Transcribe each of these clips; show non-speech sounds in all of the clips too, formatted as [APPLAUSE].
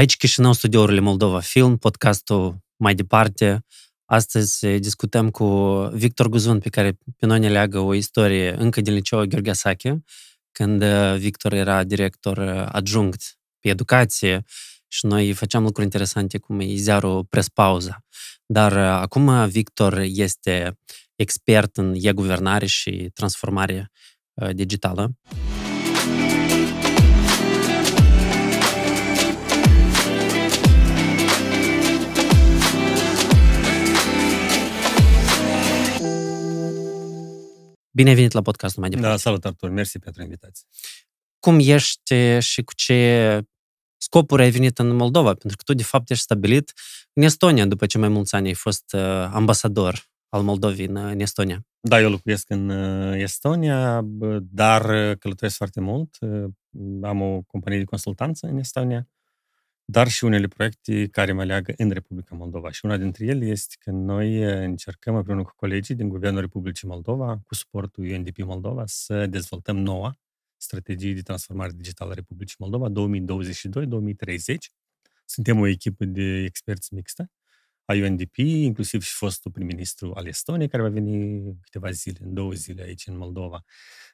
Aici Chișinău, studiourile Moldova Film, podcastul mai departe. Astăzi eh, discutăm cu Victor Guzun, pe care pe noi ne leagă o istorie încă din liceu, Gheorghe Sache, când eh, Victor era director eh, adjunct pe educație și noi făceam lucruri interesante cum e ziarul Prespauza. Dar acum Victor este expert în e-guvernare și transformare digitală. Bine ai venit la podcast mai departe. Da, salut, Artur. Mersi pentru invitație. Cum ești și cu ce scopuri ai venit în Moldova? Pentru că tu, de fapt, ești stabilit în Estonia, după ce mai mulți ani ai fost uh, ambasador al Moldovei în, în Estonia. Da, eu locuiesc în uh, Estonia, dar uh, călătoresc foarte mult. Am o companie de consultanță în Estonia dar și unele proiecte care mă leagă în Republica Moldova. Și una dintre ele este că noi eh, încercăm împreună cu colegii din Guvernul Republicii Moldova, cu suportul UNDP Moldova, să dezvoltăm noua strategie de transformare digitală a Republicii Moldova 2022-2030. Suntem o echipă de experți mixtă a UNDP, inclusiv și fostul prim-ministru al Estoniei, care va veni câteva zile, în două zile aici în Moldova,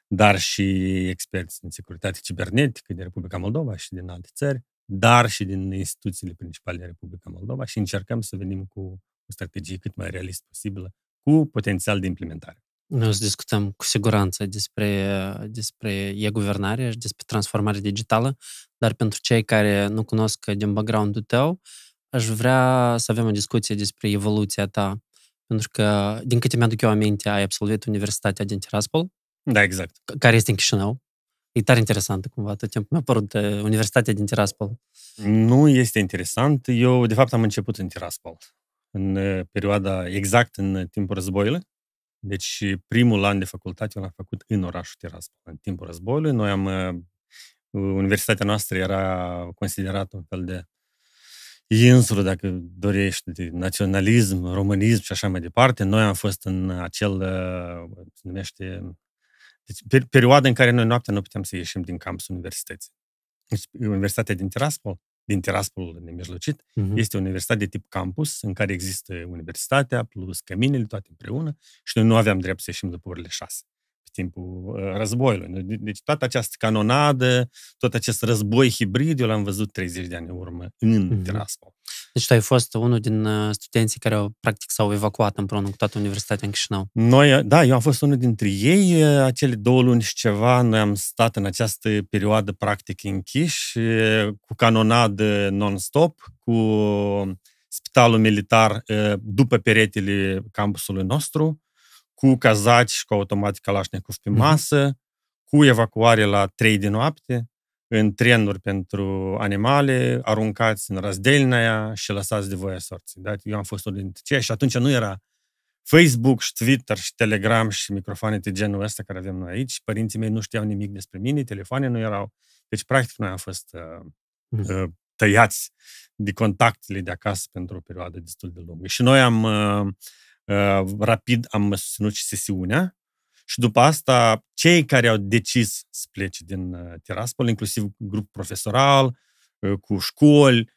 dar și experți în securitate cibernetică din Republica Moldova și din alte țări, dar și din instituțiile principale din Republica Moldova și încercăm să venim cu o strategie cât mai realist posibilă, cu potențial de implementare. Noi o să discutăm cu siguranță despre, despre e-guvernare și despre transformare digitală, dar pentru cei care nu cunosc din background-ul tău, aș vrea să avem o discuție despre evoluția ta, pentru că, din câte mi-aduc eu aminte, ai absolvit Universitatea din Tiraspol. Da, exact. Care este în Chișinău. E tare interesant cumva tot timpul. Mi-a părut de Universitatea din Tiraspol. Nu este interesant. Eu, de fapt, am început în Tiraspol. În uh, perioada, exact în timpul războiului. Deci primul an de facultate l-am făcut în orașul Tiraspol. În timpul războiului, noi am... Uh, uh, universitatea noastră era considerată un fel de insulă, dacă dorești, de naționalism, românism și așa mai departe. Noi am fost în acel, se numește, deci, perioada în care noi noaptea nu puteam să ieșim din campus universității. Deci, Universitatea din Tiraspol, din Tiraspol nemijlocit, uh-huh. este o universitate de tip campus, în care există universitatea, plus căminele, toate împreună, și noi nu aveam drept să ieșim după orele șase timpul uh, războiului. Deci toată această canonadă, tot acest război hibrid, eu l-am văzut 30 de ani în urmă în mm-hmm. Tiraspol. Deci tu ai fost unul din uh, studenții care practic s-au evacuat împreună cu toată universitatea în Chișinău. Noi, uh, da, eu am fost unul dintre ei. Acele două luni și ceva noi am stat în această perioadă practic închiși, cu canonadă non-stop, cu spitalul militar după peretele campusului nostru cu cazaci cu automat Kalashnikov pe mhm. masă, cu evacuare la 3 din noapte, în trenuri pentru animale, aruncați în Razdelnaia și lăsați de voia sorții. Da? Eu am fost unul dintre cei și atunci nu era Facebook și Twitter și Telegram și microfoane de genul ăsta care avem noi aici. Părinții mei nu știau nimic despre mine, telefoane nu erau. Deci, practic, noi am fost uh, mhm. uh, tăiați de contactele de acasă pentru o perioadă destul de lungă. Și noi am uh, Uh, rapid am susținut și sesiunea și după asta cei care au decis să plece din uh, Tiraspol, inclusiv grup profesoral, uh, cu școli,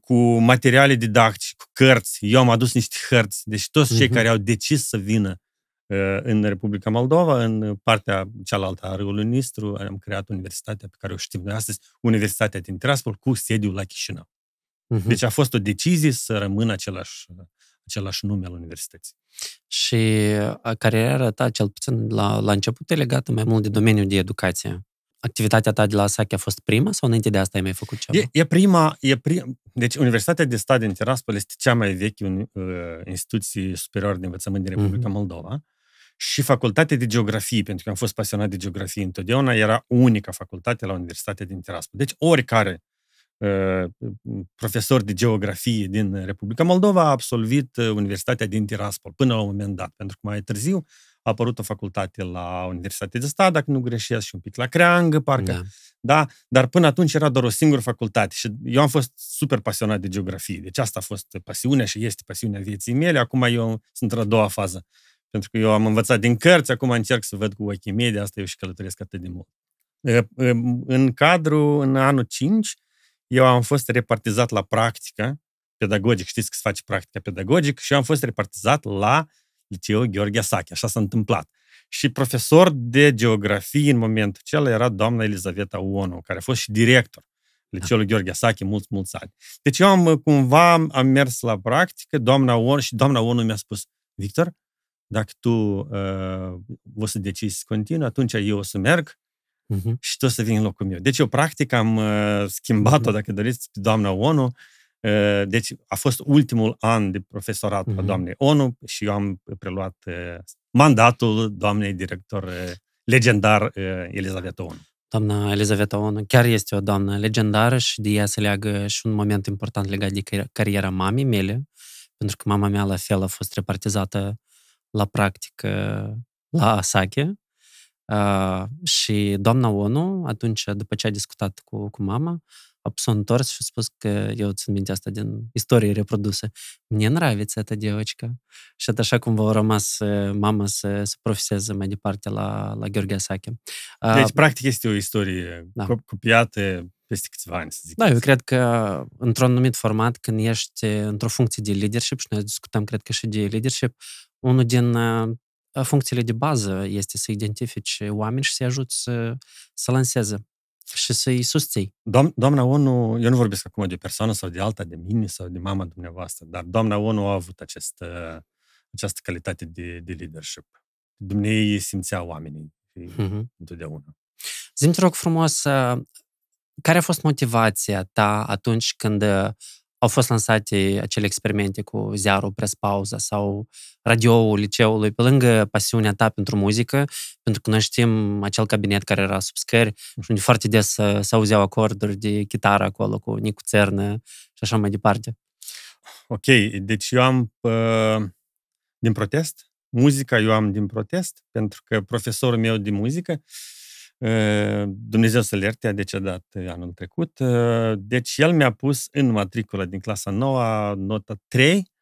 cu materiale didactice, cu cărți. Eu am adus niște hărți. Deci toți cei uh-huh. care au decis să vină în Republica Moldova, în partea cealaltă a râului Nistru, am creat universitatea pe care o știm noi astăzi, Universitatea din Tiraspol, cu sediul la Chișinău. Uh-huh. Deci a fost o decizie să rămână același același nume al universității. Și cariera ta, cel puțin la, la început, e legată mai mult de domeniul de educație. Activitatea ta de la Sache a fost prima sau înainte de asta ai mai făcut ceva? E, e prima, e prim... deci Universitatea de Stat din Tiraspol este cea mai veche uh, instituție superioară de învățământ din Republica mm-hmm. Moldova și facultatea de geografie, pentru că am fost pasionat de geografie întotdeauna, era unica facultate la Universitatea din Tiraspol. Deci oricare profesor de geografie din Republica Moldova, a absolvit Universitatea din Tiraspol până la un moment dat, pentru că mai târziu a apărut o facultate la Universitatea de Stat, dacă nu greșesc, și un pic la Creangă, parcă. Da. da. Dar până atunci era doar o singură facultate și eu am fost super pasionat de geografie. Deci asta a fost pasiunea și este pasiunea vieții mele. Acum eu sunt într-a doua fază. Pentru că eu am învățat din cărți, acum încerc să văd cu ochii mei, de asta eu și călătoresc atât de mult. În cadrul, în anul 5, eu am fost repartizat la practică pedagogic, știți că se face practica pedagogic, și eu am fost repartizat la Liceu Gheorghe Sache, așa s-a întâmplat. Și profesor de geografie în momentul acela era doamna Elizaveta Uonu, care a fost și director Liceului Gheorghe Sache mulți, mulți ani. Deci eu am uh, cumva am mers la practică, doamna Onu, și doamna Onu mi-a spus, Victor, dacă tu uh, o să decizi să continui, atunci eu o să merg uh-huh. și tu o să vin în locul meu. Deci eu practic am uh, schimbat-o, uh-huh. dacă doriți, doamna ONU. Uh, deci a fost ultimul an de profesorat uh-huh. Mm-hmm. a doamnei ONU și eu am preluat uh, mandatul doamnei director uh, legendar uh, Elizaveta ONU. Doamna Elizaveta Onu chiar este o doamnă legendară și de ea se leagă și un moment important legat de cariera mamei mele, pentru că mama mea la fel a fost repartizată la practică uh, la Asache, Uh, și doamna ONU, atunci, după ce a discutat cu, cu mama, a pus o întors și a spus că eu țin minte asta din istorie reproduse. Mie нравится эта девочка. Și atât așa cum v-a rămas mama să, să profeseze mai departe la, la Gheorghe Sache. Uh, ă, deci, practic, este o istorie da. copiată peste câțiva ani, să zic. Da, eu cred că într-un anumit format, când ești într-o funcție de leadership, și noi discutăm, cred că și de leadership, unul din funcțiile de bază este să identifici oameni și să-i ajuți să, să lanseze și să-i susții. Doam, doamna ONU, eu nu vorbesc acum de persoană sau de alta, de mine sau de mama dumneavoastră, dar doamna ONU a avut acest, această calitate de, de leadership. Dumnezeu simțea oamenii uh-huh. întotdeauna. Zim, te rog frumos, care a fost motivația ta atunci când au fost lansate acele experimente cu ziarul, prespauza sau radioul liceului, pe lângă pasiunea ta pentru muzică, pentru că noi știm acel cabinet care era sub scări și unde foarte des se auzeau acorduri de chitară acolo cu Nicu Țernă și așa mai departe. Ok, deci eu am din protest, muzica eu am din protest, pentru că profesorul meu de muzică uh, Ă, Dumnezeu să-l ierte, a decedat anul trecut. Ă, deci el mi-a pus în matriculă din clasa 9, nota 3,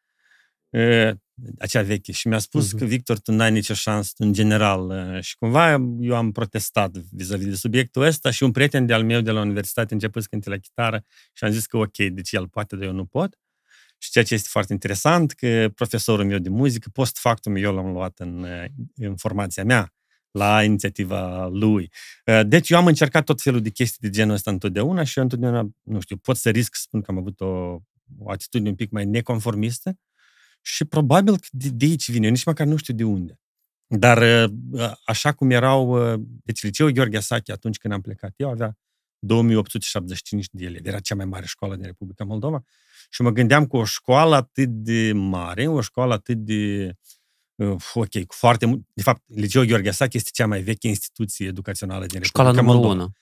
acea veche și mi-a spus uh-huh. că Victor, tu n-ai nicio șansă în general ă, și cumva eu am protestat vis-a-vis de subiectul ăsta și un prieten de-al meu de la universitate început să cânte la chitară și am zis că ok, deci el poate, dar eu nu pot. Și ceea ce este foarte interesant, că profesorul meu de muzică, post factum, eu l-am luat în, în formația mea la inițiativa lui. Uh, deci eu am încercat tot felul de chestii de genul ăsta întotdeauna și eu întotdeauna, nu știu, pot să risc să spun că am avut o, o atitudine un pic mai neconformistă și probabil că de, de aici vine, eu nici măcar nu știu de unde. Dar uh, uh, așa cum erau, deci liceul Gheorghe Asache atunci când am plecat, eu avea 2875 de elevi, era cea mai mare școală din Republica Moldova și mă gândeam cu o școală atât de mare, o școală atât de uh, ok, cu foarte mult. De fapt, Liceul Gheorghe Sache este cea mai veche instituție educațională din Școala Republica numărul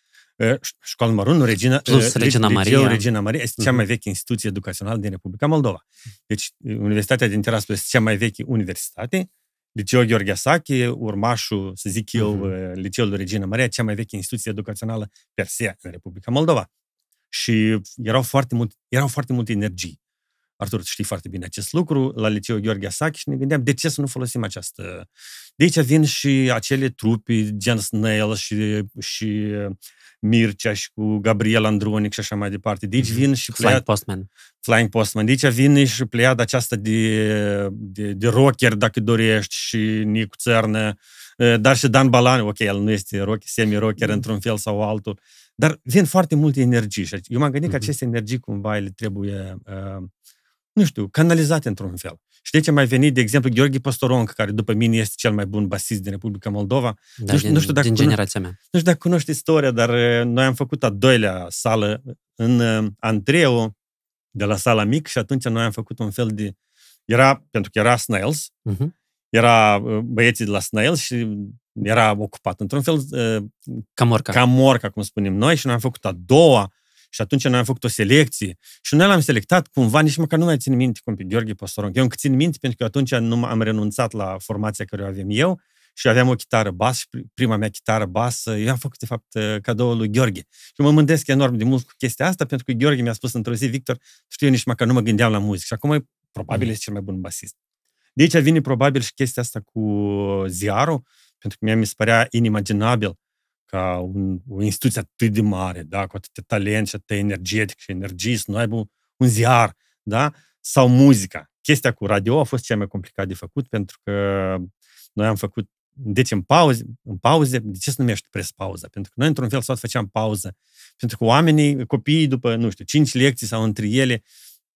1. Școala numărul 1, Regina, Plus Regina Maria. Liceul Regina Maria este cea mhm. mai veche instituție educațională din Republica Moldova. Deci, Universitatea din Tiraspol este cea mai veche universitate. Liceul Gheorghe Sache, urmașul, să zic eu, uh-huh. Mhm. Liceul Regina Maria, cea mai veche instituție educațională per se în Republica Moldova. Și erau foarte, mult, erau foarte multe energii. Artur, știi foarte bine acest lucru, la liceu Gheorghe Asac și ne gândeam de ce să nu folosim această... De aici vin și acele trupi, gen Snail și, și uh, Mircea și cu Gabriel Andronic și așa mai departe. De aici mhm. vin și... Flying Postman. Flying Postman. De aici vin și pleiada aceasta de, de, de rocker, dacă dorești, și Nicu Țernă, uh, dar și Dan Balan, ok, el nu este rock, semi-rocker mm-hmm. într-un fel sau altul, dar vin foarte multe energii și eu m-am gândit mm-hmm. că mhm. aceste energii cumva ele trebuie uh, nu știu, canalizate într-un fel. Și de ce mai venit, de exemplu, Gheorghe Pastoronc, care după mine este cel mai bun basist din Republica Moldova. Da, nu, știu, din, nu știu dacă din cunoști, generația mea. Nu știu dacă cunoști istoria, dar uh, noi am făcut a doilea sală în uh, Andreu, de la sala mic, și atunci noi am făcut un fel de... Era, pentru că era Snails, uh-huh. era uh, băieții de la Snails și era ocupat. Într-un fel... Camorca. Camorca, cum spunem noi, și noi am făcut a doua și atunci noi am făcut o selecție și noi l-am selectat cumva, nici măcar nu mai țin minte cum pe Gheorghe Postoronc. Eu încă țin minte pentru că atunci nu am renunțat la formația care o aveam eu și aveam o chitară bas prima mea chitară bas, eu am făcut, de fapt, uh, cadoul lui Gheorghe. Și mă mândesc enorm de mult cu chestia asta, pentru că Gheorghe mi-a spus într-o zi, Victor, știu eu nici măcar nu mă gândeam la muzică. Și acum, probabil, mm. este cel mai bun basist. De aici vine probabil și chestia asta cu uh, ziarul, pentru că mie mi se părea inimaginabil ca un, o instituție atât de mare, da, cu atâtea talent și atâtea energetic și energie, să nu aibă un, un ziar, da, sau muzica. Chestia cu radio a fost cea mai complicată de făcut, pentru că noi am făcut, deci în pauze, în pauze de ce se numește pres pauza? Pentru că noi, într-un fel sau făceam pauză. Pentru că oamenii, copiii, după, nu știu, cinci lecții sau între ele,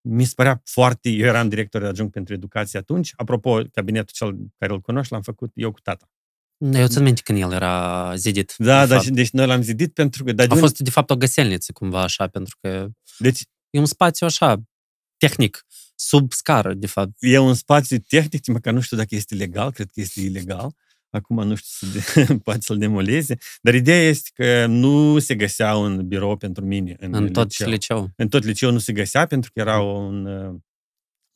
mi se părea foarte... Eu eram director de adjunct pentru educație atunci. Apropo, cabinetul cel care îl cunoști l-am făcut eu cu tata. Eu țin minte când el era zidit. Da, de da, și, deci noi l-am zidit pentru că... Dar a fost, de fapt, o găselniță, cumva, așa, pentru că... Deci... E un spațiu așa, tehnic, sub scară, de fapt. E un spațiu tehnic, măcar nu știu dacă este legal, cred că este ilegal. Acum nu știu, să de, [LAUGHS] poate să-l demoleze. Dar ideea este că nu se găsea un birou pentru mine în, în tot liceu. liceu. În tot liceu nu se găsea, pentru că era mm. un, uh,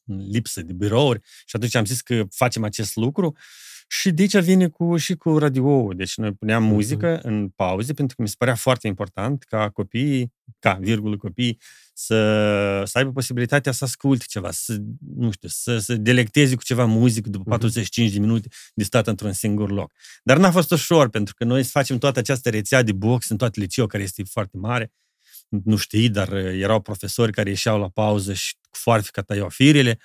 un lipsă de birouri. Și atunci am zis că facem acest lucru. Uh, și de aici vine cu, și cu radio Deci noi puneam mm-hmm. muzică în pauze, pentru că mi se părea foarte important ca copiii, ca virgulă copiii, să, să aibă posibilitatea să asculte ceva, să, nu știu, să se delecteze cu ceva muzică după 45 de minute de stat într-un singur loc. Dar n-a fost ușor, pentru că noi facem toată această rețea de box în toată liceu, care este foarte mare, nu știi, dar erau profesori care ieșeau la pauză și cu foarfica tăiau firele,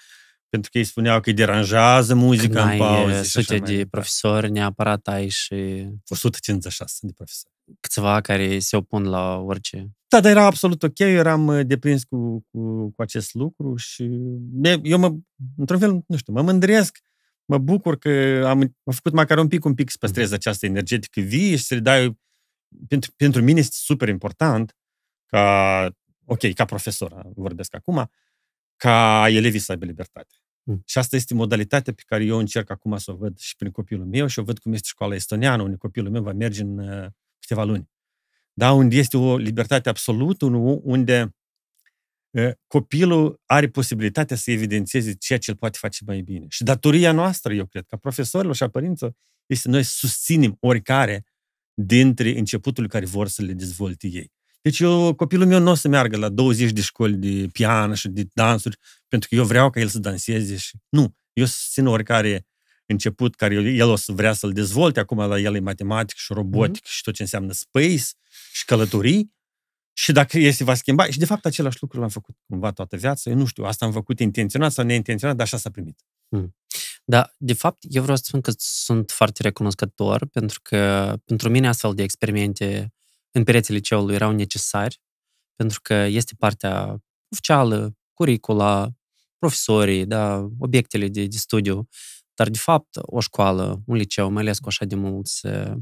pentru că ei spuneau că îi deranjează muzica Când în pauze. sute de mai profesori, neapărat ai și... 156 de profesori. Câțiva care se opun la orice. Da, dar era absolut ok, eu eram uh, deprins cu, cu, cu acest lucru și eu mă, într-un fel, nu știu, mă mândresc, mă bucur că am, am făcut măcar un pic, un pic să păstrez mm-hmm. această energetică vie și să le dai... Pentru, pentru mine este super important ca, ok, ca profesor vorbesc acum, ca elevii să aibă libertate Mm. Și asta este modalitatea pe care eu încerc acum să o văd și prin copilul meu și o văd cum este școala estoniană, unde copilul meu va merge în uh, câteva luni. Da, unde este o libertate absolută, unde uh, copilul are posibilitatea să evidențieze ceea ce îl poate face mai bine. Și datoria noastră, eu cred, ca profesorilor și a părinților, este noi susținem oricare dintre începutul care vor să le dezvolte ei. Deci eu, copilul meu nu o să meargă la 20 de școli de pian și de dansuri, pentru că eu vreau ca el să danseze și... Nu, eu susțin oricare început care el o să vrea să-l dezvolte, acum la el e matematic și robotic mm-hmm. și tot ce înseamnă space și călătorii, și dacă este va schimba, și de fapt același lucru l-am făcut cumva toată viața, eu nu știu, asta am făcut intenționat sau neintenționat, dar așa s-a primit. Mm. Da, de fapt, eu vreau să spun că sunt foarte recunoscător, pentru că pentru mine astfel de experimente în pereții liceului erau necesari, pentru că este partea oficială, curicula, profesorii, da, obiectele de, de studiu, dar, de fapt, o școală, un liceu, mai ales cu așa de mulți uh,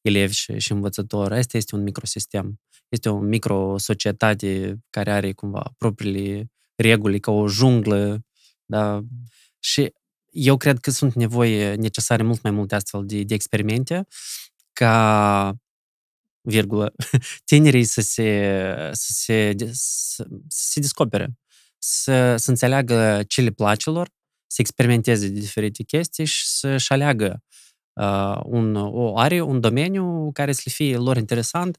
elevi și, și învățători, asta este un microsistem. Este o microsocietate care are cumva propriile reguli, ca o junglă, da? Și eu cred că sunt nevoie necesare mult mai multe astfel de, de experimente ca virgulă, tinerii să se, să se, să se descopere, să, să înțeleagă ce le place lor, să experimenteze diferite chestii și să-și aleagă uh, un, o are un domeniu care să le fie lor interesant.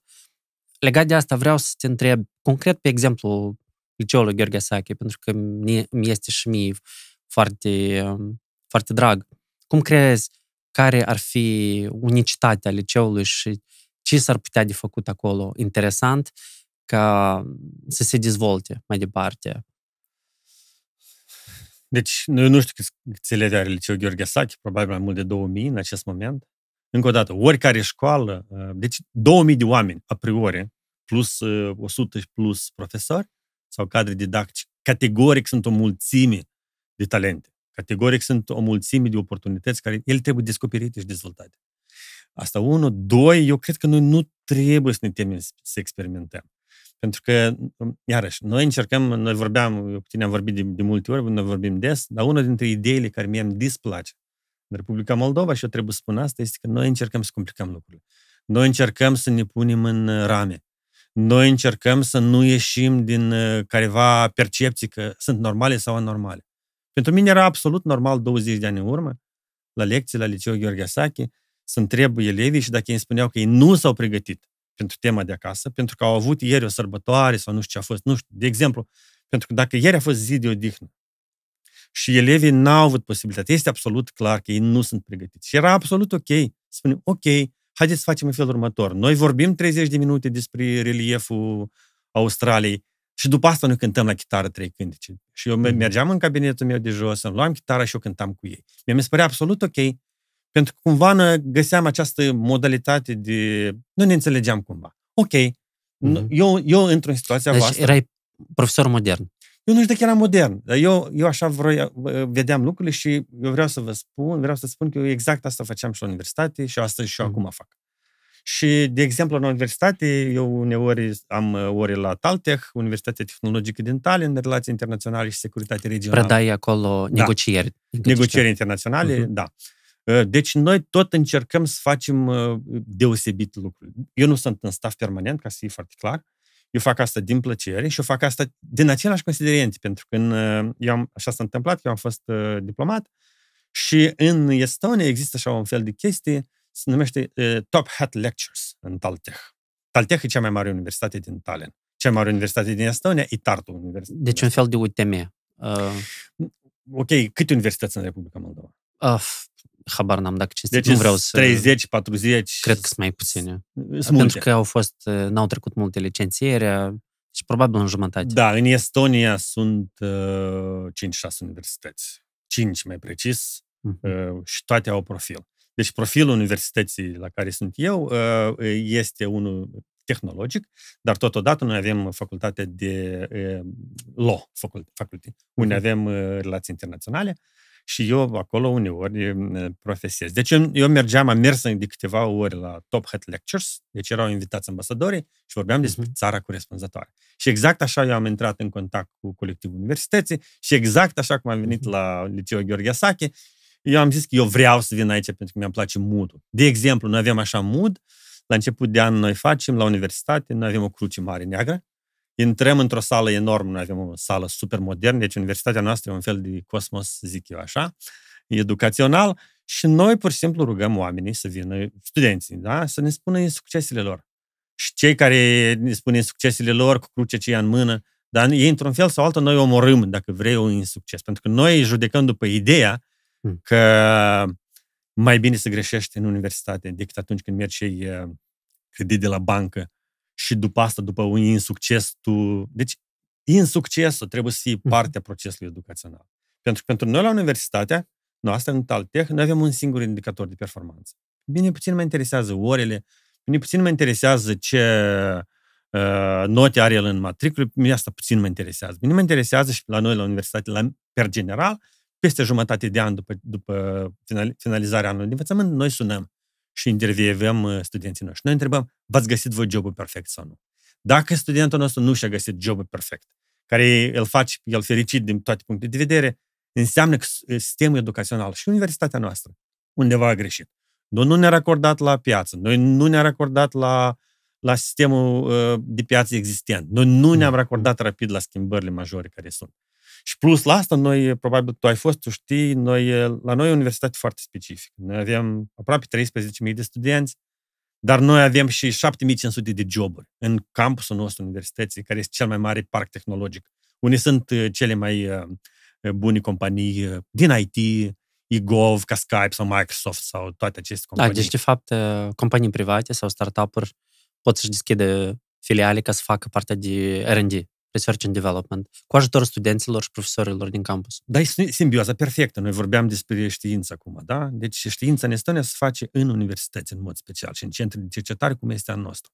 Legat de asta vreau să te întreb concret pe exemplu liceului lui Gheorghe Sache, pentru că mi este și mie foarte, um, foarte drag. Cum crezi care ar fi unicitatea liceului și ce s-ar putea de făcut acolo interesant ca să se dezvolte mai departe. Deci, noi nu știu câți, elevi are liceu Gheorghe Sachi, probabil mai mult de 2000 în acest moment. Încă o dată, oricare școală, uh, deci 2000 de oameni, a priori, plus 100 uh, plus profesori sau cadre didactice, categoric sunt o mulțime de talente. Categoric sunt o mulțime de oportunități care ele trebuie descoperite și dezvoltate. Asta unul. Doi, eu cred că noi nu trebuie să ne temem să experimentăm. Pentru că, iarăși, noi încercăm, noi vorbeam, eu cu tine am vorbit de, de multe ori, noi vorbim des, dar una dintre ideile care mie îmi displace în Republica Moldova, și eu trebuie să spun asta, este că noi încercăm să complicăm lucrurile. Noi încercăm să ne punem în uh, rame. Noi încercăm să nu ieșim din uh, careva percepții că sunt normale sau anormale. Pentru mine era absolut normal 20 de ani în urmă, la lecții la liceu Gheorghe Sache, să întrebă elevii și dacă ei spuneau că ei nu s-au pregătit pentru tema de acasă, pentru că au avut ieri o sărbătoare sau nu știu ce a fost, nu știu, de exemplu, pentru că dacă ieri a fost zi de odihnă și elevii n-au avut posibilitatea, este absolut clar că ei nu sunt pregătiți. Și era absolut ok să spunem, ok, haideți să facem în felul următor. Noi vorbim 30 de minute despre relieful Australiei și după asta noi cântăm la chitară trei cântece. Și eu mhm. mergeam în cabinetul meu de jos, îmi luam chitară și eu cântam cu ei. Mi-a mi se părea absolut ok pentru că cumva găseam această modalitate de... Nu ne înțelegeam cumva. Ok, mm-hmm. eu, eu într-o situație deci voastră... erai profesor modern. Eu nu știu dacă era modern, dar eu, eu așa vreau, vedeam lucrurile și eu vreau să vă spun, vreau să spun că eu exact asta făceam și la universitate și asta și eu mm. acum fac. Și, de exemplu, la universitate, eu uneori am uh, ore la Taltech, Universitatea Tehnologică din Tallinn, în relații internaționale și securitate regională. Predai acolo negocieri. Da. Negocieri internaționale, uh-huh. da. Ă, deci noi tot încercăm să facem ă, deosebit lucruri. Eu nu sunt în staff permanent, ca să fie foarte clar. Eu fac asta din plăcere și eu fac asta din același considerente, pentru că în, ă, eu am, așa s-a întâmplat, eu am fost diplomat și în Estonia există așa un fel de chestie, se numește Top Hat Lectures în Taltech. Taltech e cea mai mare universitate din Tallinn. Cea mai mare universitate din Estonia e Tartu Universitate. Deci un fel de UTM. Uh... Ok, câte universități în Republica Moldova? Uh, habar n-am dacă cinstit. Deci nu vreau să... 30, 40... Cred că sunt mai puține. Pentru că au fost, uh, n-au trecut multe licențiere și probabil în jumătate. Da, în Estonia sunt uh, 5-6 universități. 5 mai precis uh-huh. uh, și toate au profil. Deci profilul universității la care sunt eu uh, este unul tehnologic, dar totodată noi avem facultate de uh, law facultate, unde uh-huh. avem uh, relații internaționale și eu acolo uneori mm, profesez. Deci eu, eu mergeam, am mers de câteva ori la Top Hat Lectures, deci erau invitați ambasadorii și vorbeam despre uh-huh. țara corespunzătoare. Și exact așa eu am intrat în contact cu colectivul universității și exact așa cum am venit uh-huh. la Liceul Gheorghe Sache, eu am zis că eu vreau să vin aici pentru că mi-a place mood De exemplu, noi avem așa mood, la început de an noi facem la universitate, noi avem o cruce mare neagră Intrăm într-o sală enormă, noi avem o sală super modernă, deci universitatea noastră e un fel de cosmos, zic eu așa, educațional, și noi pur și simplu rugăm oamenii să vină, studenții, da? să ne spună succesele lor. Și cei care ne spun succesele lor cu crucea ce în mână, dar ei, într-un fel sau altul, noi omorâm, dacă vrei, un insucces. Pentru că noi judecăm după ideea hmm. că mai bine să greșești în universitate decât atunci când mergi și uh, credit de la bancă și după asta, după un insucces, tu... Deci, insuccesul trebuie să fie mhm. partea procesului educațional. Pentru că pentru noi la universitatea noastră, în Taltech, noi avem un singur indicator de performanță. Bine puțin mă interesează orele, bine puțin mă interesează ce uh, note are el în matriculă, asta puțin mă interesează. Bine mă interesează și la noi la universitate, la, per general, peste jumătate de an după, după finalizarea anului de învățământ, noi sunăm și intervievăm uh, studenții noștri. Noi întrebăm, v-ați găsit voi jobul perfect sau nu? Dacă studentul nostru nu și-a găsit jobul perfect, care îl face el fericit din toate punctele de vedere, înseamnă că sistemul educațional și universitatea noastră undeva a greșit. Noi nu ne-a acordat la piață, noi nu ne-a acordat la, la sistemul uh, de piață existent, noi nu ne-am mm-hmm. acordat rapid la schimbările majore care sunt. Și plus la asta, noi, probabil tu ai fost, tu știi, noi, la noi e o universitate foarte specifică. Noi avem aproape 13.000 de studenți, dar noi avem și 7500 de joburi în campusul nostru universității, care este cel mai mare parc tehnologic. Unii sunt cele mai bune companii din IT, eGov, ca Skype sau Microsoft sau toate aceste da, companii. Da, deci, de fapt, companii private sau startup-uri pot să-și deschide filiale ca să facă partea de R&D research and development, cu ajutorul studenților și profesorilor din campus. Da, e simbioza perfectă. Noi vorbeam despre știință acum, da? Deci știința în Estonia se face în universități, în mod special, și în centre de cercetare, cum este al nostru.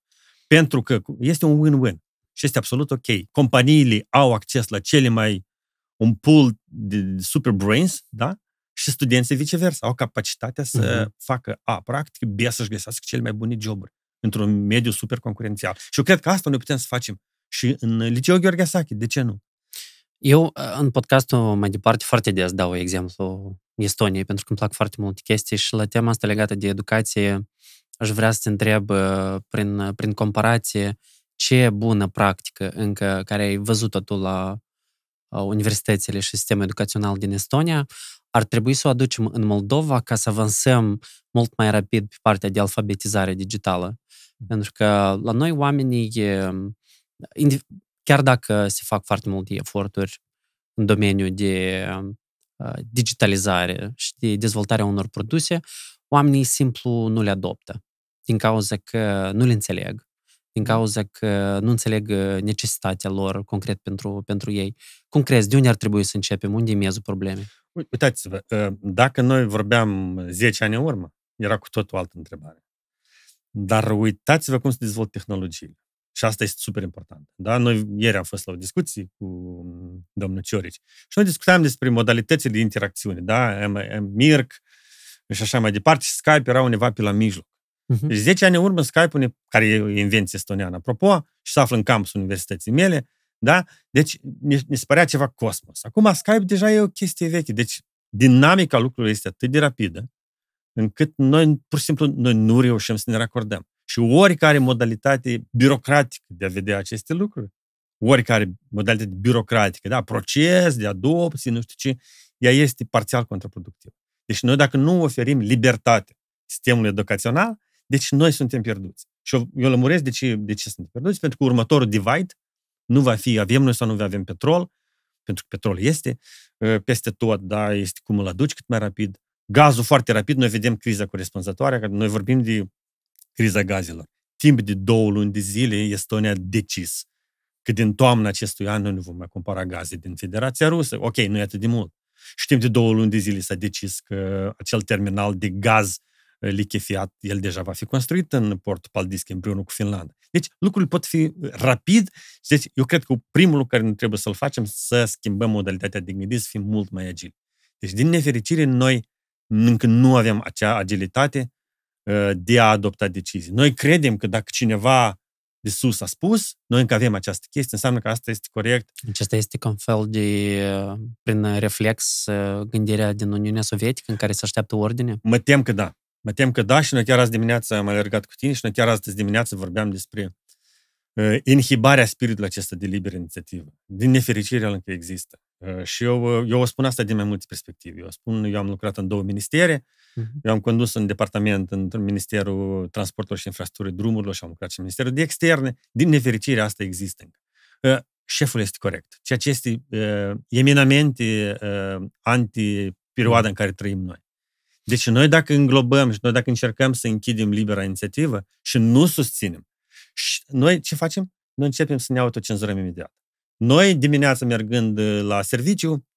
Pentru că este un win-win și este absolut ok. Companiile au acces la cele mai un pool de super brains, da? Și studenții viceversa au capacitatea să uh-huh. facă, a, practic, B, să-și găsească cele mai bune joburi într-un mediu super concurențial. Și eu cred că asta noi putem să facem și în liceu Gheorghe Sache, de ce nu? Eu, în podcastul mai departe, foarte des dau exemplu Estoniei, pentru că îmi plac foarte multe chestii și la tema asta legată de educație, aș vrea să te întreb prin, prin comparație ce bună practică încă care ai văzut-o tu la universitățile și sistemul educațional din Estonia, ar trebui să o aducem în Moldova ca să avansăm mult mai rapid pe partea de alfabetizare digitală. Mm. Pentru că la noi oamenii chiar dacă se fac foarte multe eforturi în domeniul de uh, digitalizare și de dezvoltarea unor produse, oamenii simplu nu le adoptă din cauza că nu le înțeleg, din mm. cauza că nu înțeleg uh, necesitatea lor concret pentru, pentru ei. Cum crezi, de unde ar trebui să începem? Unde e miezul problemei? Uitați-vă, uh, dacă noi vorbeam 10 ani în urmă, era cu totul altă întrebare. Dar uitați-vă cum se dezvolt tehnologiile. Și asta este super important. Da? Noi ieri am fost la o discuție cu mm, domnul Ciorici și noi discutam despre modalitățile de interacțiune. Da? Mirc și așa mai departe. Skype era undeva pe la mijloc. Uh-huh. Deci 10 ani în urmă Skype-ul, care e o invenție estoniană, apropo, și se află în campus universității mele, da? Deci ne, ne părea ceva cosmos. Acum Skype deja e o chestie veche. Deci dinamica lucrurilor este atât de rapidă, încât noi, pur și simplu, noi nu reușim să ne racordăm. Și oricare modalitate birocratică de a vedea aceste lucruri, oricare modalitate birocratică, da, proces de adopție, nu știu ce, ea este parțial contraproductivă. Deci noi dacă nu oferim libertate sistemului educațional, deci noi suntem pierduți. Și eu, eu lămuresc de ce, de ce suntem pierduți, pentru că următorul divide nu va fi avem noi sau nu avem petrol, pentru că petrol este ă, peste tot, da, este cum îl aduci cât mai rapid. Gazul foarte rapid, noi vedem criza corespunzătoare, că noi vorbim de criza gazelor. Timp de două luni de zile, Estonia a decis că din toamna acestui an noi nu vom mai cumpăra gaze din Federația Rusă. Ok, nu e atât de mult. Și timp de două luni de zile s-a decis că acel terminal de gaz uh, lichefiat, el deja va fi construit în portul Paldischi împreună cu Finlanda. Deci lucrurile pot fi uh, rapid. Deci eu cred că primul lucru care ne trebuie să-l facem să schimbăm modalitatea de gândire, să fim mult mai agili. Deci din nefericire noi încă nu avem acea agilitate Uh, de a adopta decizii. Noi credem că dacă cineva de sus a spus, noi încă avem această chestie, înseamnă că asta este corect. Acesta este ca un fel de, uh, prin reflex, uh, gândirea din Uniunea Sovietică în care se așteaptă ordine? Mă tem că da. Mă tem că da și noi chiar azi dimineața am alergat cu tine și noi chiar azi dimineață vorbeam despre inhibarea spiritului acesta de liberă inițiativă. Din nefericire, el încă există. Uh, și eu, uh, eu o spun asta din mai multe perspective. Eu spun, eu am lucrat în două ministere, uh-huh. eu am condus un departament în Ministerul uh, Transportului și Infrastructurii Drumurilor și am lucrat și în Ministerul de Externe. Din nefericire, asta există încă. Șeful este corect. Ceea ce este eminamente anti-perioada mhm. în care trăim noi. Deci noi dacă înglobăm și noi dacă încercăm să închidem libera inițiativă și nu susținem, și noi ce facem? Noi începem să ne autocenzurăm imediat. Noi, dimineața mergând uh, la serviciu,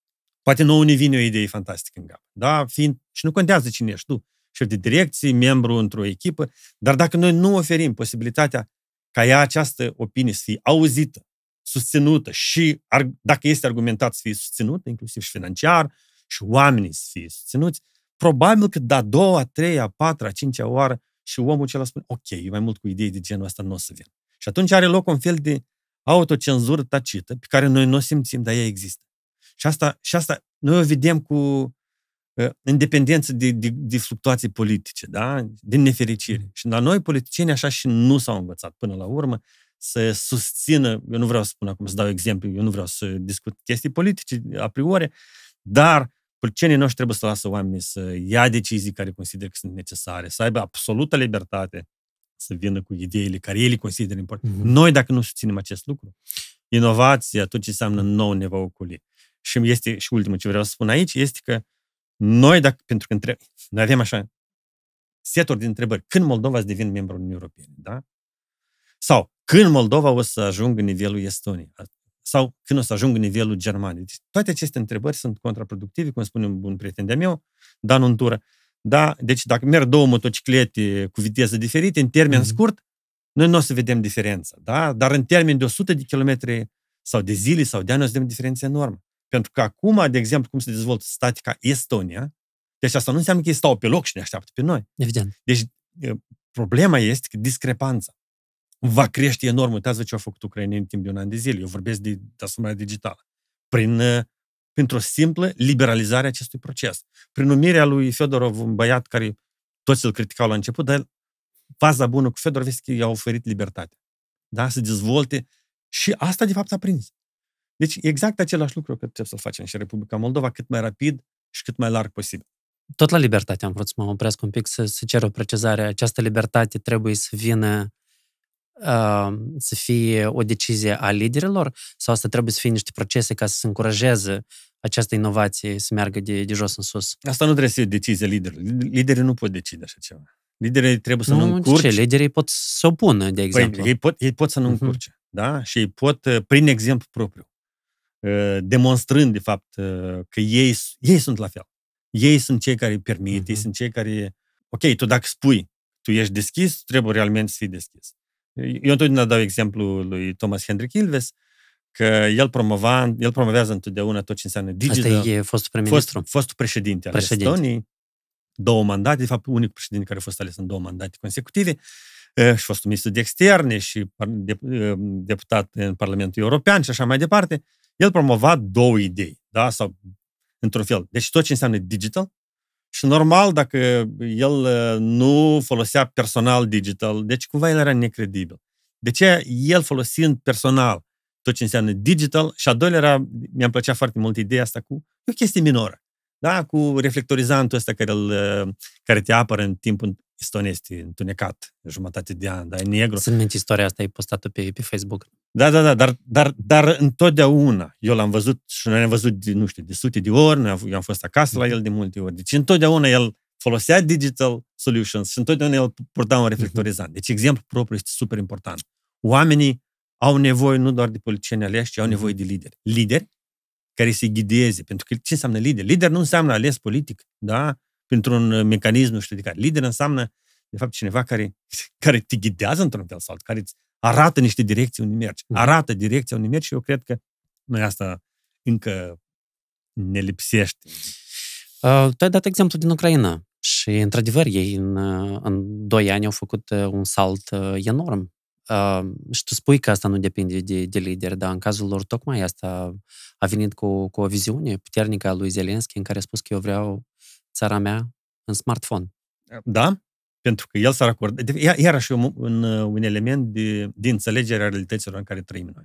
poate nouă ne vine o idee fantastică în gap, Da? Fiind, și nu contează cine ești tu, șef de direcție, membru într-o echipă, dar dacă noi nu oferim posibilitatea ca ea această opinie să fie auzită, susținută și, dacă este argumentat, să fie susținută, inclusiv și financiar, și oamenii să fie susținuți, probabil că da doua, treia, patra, cincea oară și omul celălalt spune, ok, mai mult cu idei de genul ăsta nu o să vin. Și atunci are loc un fel de autocenzură tacită, pe care noi nu o simțim, dar ea există. Și asta, și asta noi o vedem cu uh, independență de, de, de fluctuații politice, da? din nefericire. Mm. Și la noi, politicieni, așa și nu s-au învățat până la urmă să susțină, eu nu vreau să spun acum, să dau exemplu, eu nu vreau să discut chestii politice a priori, dar politicienii noștri trebuie să lasă oamenii să ia decizii care consider că sunt necesare, să aibă absolută libertate să vină cu ideile care ele consideră importante. Mm-hmm. Noi, dacă nu susținem acest lucru, inovația, tot ce înseamnă nou ne va ocoli. Și este și ultimul ce vreau să spun aici, este că noi, dacă, pentru că între, noi avem așa seturi de întrebări. Când Moldova să devină membru Uniunii Europene? Da? Sau când Moldova o să ajungă nivelul Estoniei? Sau când o să ajungă nivelul Germaniei? Deci, toate aceste întrebări sunt contraproductive, cum spune un bun prieten de-a meu, Dan Untură. Da? Deci dacă merg două motociclete cu viteze diferite, în termen mm-hmm. scurt, noi nu o să vedem diferența. Da? Dar în termen de 100 de kilometri sau de zile sau de ani o să vedem diferența enormă. Pentru că acum, de exemplu, cum se dezvoltă statica Estonia, deci asta nu înseamnă că ei stau pe loc și ne așteaptă pe noi. Evident. Deci problema este că discrepanța va crește enorm. Uitați-vă ce au făcut Ucraina în timp de un an de zile. Eu vorbesc de transformarea digitală. Prin pentru o simplă liberalizare a acestui proces. Prin numirea lui Fedorov, un băiat care toți îl criticau la început, dar faza bună cu Fedorov este că i-a oferit libertate. Da? Să dezvolte. Și asta, de fapt, a prins. Deci, exact același lucru că trebuie să-l facem și Republica Moldova, cât mai rapid și cât mai larg posibil. Tot la libertate am vrut să mă opresc un pic, să, să cer o precizare. Această libertate trebuie să vină să fie o decizie a liderilor sau asta trebuie să fie niște procese ca să se încurajeze această inovație să meargă de, de jos în sus? Asta nu trebuie să fie decizie liderilor. Liderii nu pot decide așa ceva. Liderii trebuie să nu, nu încurce. Ce? Liderii pot să opună, de exemplu. Păi, ei, pot, ei pot să nu uh-huh. încurce, da? Și ei pot, prin exemplu propriu, demonstrând, de fapt, că ei, ei sunt la fel. Ei sunt cei care permit, uh-huh. ei sunt cei care... Ok, tu dacă spui, tu ești deschis, trebuie realmente să fii deschis. Eu întotdeauna dau exemplu lui Thomas Hendrik Ilves, că el, promova, el promovează întotdeauna tot ce înseamnă digital. Asta e fostul prim-ministru. Fost, fostul președinte al președinte. Estoniei, două mandate, de fapt unic președinte care a fost ales în două mandate consecutive, și fost ministru de externe și deputat în Parlamentul European și așa mai departe. El promova două idei, da? Sau într-un fel. Deci tot ce înseamnă digital, și normal dacă el uh, nu folosea personal digital, deci cumva el era necredibil. De ce el folosind personal tot ce înseamnă digital și a doilea era, mi-a plăcea foarte mult ideea asta cu o chestie minoră. Da? Cu reflectorizantul ăsta care, îl, uh, care te apără în timpul Estonia este întunecat jumătate de an, dar e negru. Să-mi istoria asta, ai postat-o pe, pe Facebook. Da, da, da, dar, dar, dar întotdeauna, eu l-am văzut și noi l-am văzut, de, nu știu, de sute de ori, noi am, eu am fost acasă la mhm. el de multe ori, deci întotdeauna el folosea digital solutions și întotdeauna el purta un reflectorizant. Mhm. Deci exemplu propriu este super important. Oamenii au nevoie nu doar de politicieni aleși, ci au nevoie mhm. de lideri. Lideri care se ghideze. Pentru că ce înseamnă lider? Lider nu înseamnă ales politic, da? pentru un mecanism, nu știu de care. Lider înseamnă, de fapt, cineva care, [LAUGHS] care te ghidează într-un fel sau alt, care îți arată niște direcții unde mergi. Mm. Arată direcția unde mergi și eu cred că noi asta încă ne lipsește. Uh, tu ai dat exemplu din Ucraina și, într-adevăr, ei în, uh, în doi ani au făcut uh, un salt uh, enorm. Uh, și tu spui că asta nu depinde de, de lider, dar în cazul lor tocmai asta a venit cu, cu o viziune puternică a lui Zelenski în care a spus că eu vreau țara mea în smartphone. Da, pentru că el s-ar acorda... Iarăși un, un, un element de, de înțelegere a realităților în care trăim noi.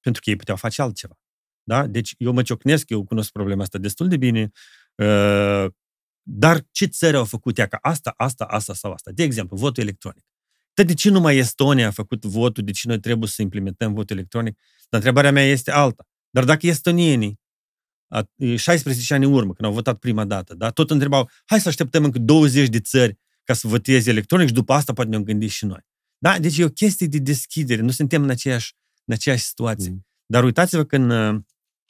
Pentru că ei puteau face altceva. Da? Deci eu mă ciocnesc, eu cunosc problema asta destul de bine, uh, dar ce țări au făcut ea ca asta, asta, asta sau asta? De exemplu, votul electronic. Dar de ce numai Estonia a făcut votul? De ce noi trebuie să implementăm votul electronic? Dar întrebarea mea este alta. Dar dacă estonienii, 16 ani în urmă, când au votat prima dată, da, tot întrebau, hai să așteptăm încă 20 de țări ca să voteze electronic și după asta poate ne-am gândit și noi. Da? Deci e o chestie de deschidere. Nu suntem în aceeași, în aceeași situație. Mm. Dar uitați-vă când uh,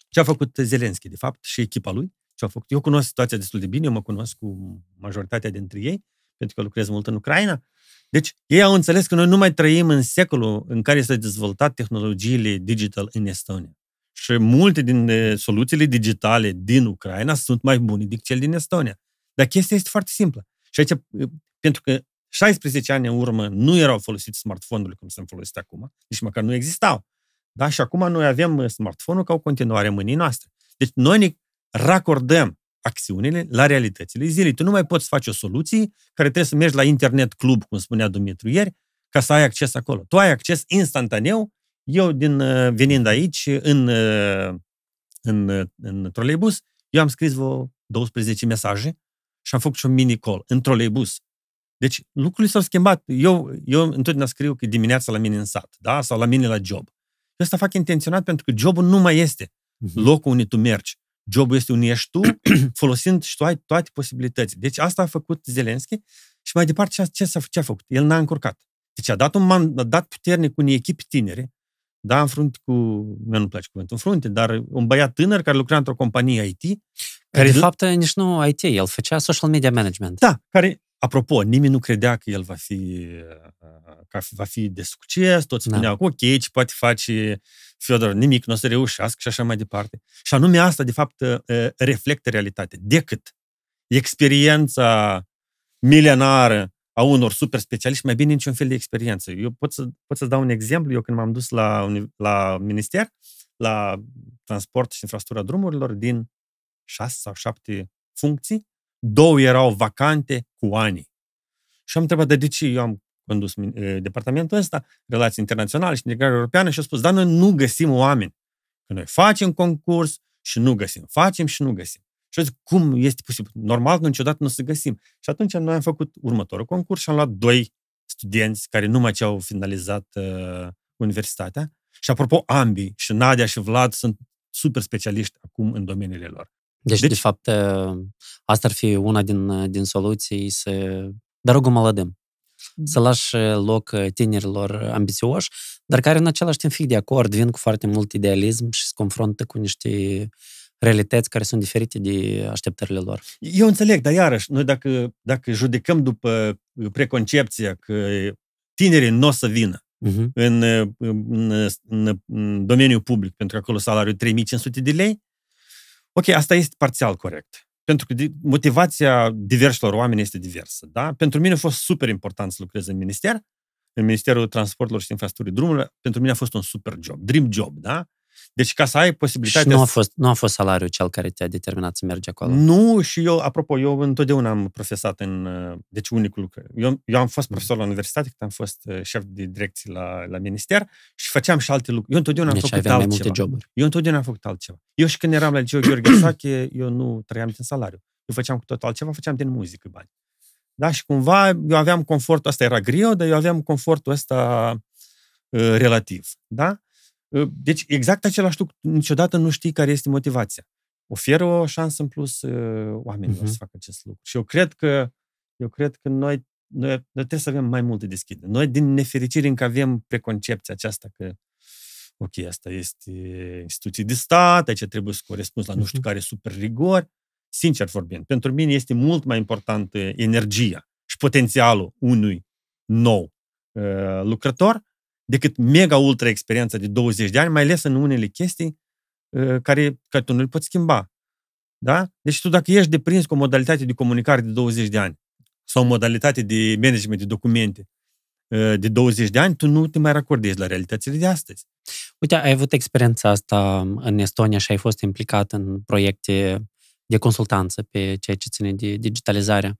ce a făcut Zelenski, de fapt, și echipa lui, ce a făcut. Eu cunosc situația destul de bine, eu mă cunosc cu majoritatea dintre ei, pentru că lucrez mult în Ucraina. Deci, ei au înțeles că noi nu mai trăim în secolul în care s-au dezvoltat tehnologiile digital în Estonia. Și multe din uh, soluțiile digitale din Ucraina sunt mai bune decât cele din Estonia. Dar chestia este foarte simplă. Și aici uh, pentru că 16 ani în urmă nu erau folosite smartphone-urile cum sunt folosite acum, nici măcar nu existau. Da? Și acum noi avem uh, smartphone-ul ca o continuare a mâinii noastre. Deci noi ne racordăm acțiunile la realitățile zilei. Tu nu mai poți face o soluție care trebuie să mergi la internet club, cum spunea Dumitru ieri, ca să ai acces acolo. Tu ai acces instantaneu. Eu, din, uh, venind aici, în, uh, în, în troleibus, eu am scris vreo 12 mesaje și am făcut și un mini call în troleibus. Deci lucrurile s-au schimbat. Eu, eu întotdeauna scriu că dimineața la mine în sat, da? Sau la mine la job. Eu asta fac intenționat pentru că jobul nu mai este mhm. locul unde tu mergi. Jobul este unde ești tu, [CLEARS THROAT] folosind și tu ai toate posibilitățile. Deci asta a făcut Zelenski și mai departe ce, a ce a făcut? El n-a încurcat. Deci a dat, un man, a dat puternic unei echipi tinere, da, în frunte cu, mi nu place cuvântul, în frunte, dar un băiat tânăr care lucra într-o companie IT. Care, de fapt, nici nu IT, el făcea social media management. Da, care Apropo, nimeni nu credea că el va fi, uh, că va fi de succes, toți da. spuneau da. ok, ce poate face Fiodor, nimic, nu o să reușească și așa mai departe. Și anume asta, de fapt, uh, reflectă realitatea, decât experiența milenară a unor super specialiști, mai bine niciun fel de experiență. Eu pot, să, pot să dau un exemplu, eu când m-am dus la, la minister, la transport și infrastructura drumurilor, din șase sau șapte funcții, două erau vacante cu ani. Și am întrebat, de ce eu am condus departamentul ăsta, relații internaționale și integrare europeană și a spus, dar noi nu găsim oameni. Că noi facem concurs și nu găsim, facem și nu găsim. Și eu zic, cum este posibil? Normal, noi niciodată nu o să găsim. Și atunci noi am făcut următorul concurs și am luat doi studenți care numai ce au finalizat uh, universitatea. Și apropo, ambii, și Nadia și Vlad, sunt super specialiști acum în domeniile lor. Deci, deci, de fapt, ă, asta ar fi una din, ă, din soluții, să, darogul mălădăm, mm. să lași ă, loc tinerilor ambițioși, dar care în același timp fie de acord, vin cu foarte mult idealism și se confruntă cu niște realități care sunt diferite de așteptările lor. Eu înțeleg, dar iarăși, noi dacă, dacă judecăm după preconcepția că tinerii nu o să vină uh-huh. în, în, în, în domeniul public, pentru că acolo salariul 3500 de lei, Ok, asta este parțial corect. Pentru că motivația diversilor oameni este diversă. Da? Pentru mine a fost super important să lucrez în minister, în Ministerul Transportelor și Infrastructurii Drumurilor. Pentru mine a fost un super job, dream job. Da? Deci ca să ai posibilitatea... Și nu a fost, nu a fost salariul cel care te-a determinat să mergi acolo? Nu, și eu, apropo, eu întotdeauna am profesat în... Uh, deci unicul lucru. Eu, eu am fost profesor la universitate, când am fost uh, șef de direcții la, la minister și făceam și alte lucruri. Eu întotdeauna deci am făcut altceva. Mai multe joburi. Eu întotdeauna am făcut altceva. Eu și când eram la liceu Gheorghe [CLEARS THROAT] Sache, eu nu trăiam din salariu. Eu făceam cu tot altceva, făceam din muzică bani. Da? Și cumva eu aveam confortul ăsta, era greu, dar eu aveam confortul ăsta uh, relativ. Da? Ă, deci exact același lucru. Niciodată nu știi care este motivația. Oferă o șansă în plus ă, oamenilor uh-huh. să mhm. facă acest lucru. Și eu cred că eu cred că noi, noi, noi trebuie să avem mai multe deschidere. Noi, din nefericire, încă avem preconcepția aceasta că ok, asta este instituții de stat, aici trebuie să corespunzi la nu știu mhm. care super rigor. Sincer vorbind, pentru mine este mult mai importantă energia și potențialul unui nou uh, lucrător decât mega ultra experiența de 20 de ani, mai ales în unele chestii uh, care, care tu nu le poți schimba. Da? Deci tu dacă ești deprins cu o modalitate de comunicare de 20 de ani sau o modalitate de management de documente uh, de 20 de ani, tu nu te mai racordezi la realitățile de astăzi. Uite, ai avut experiența asta în Estonia și ai fost implicat în proiecte de consultanță pe ceea ce ține de digitalizare. Uh,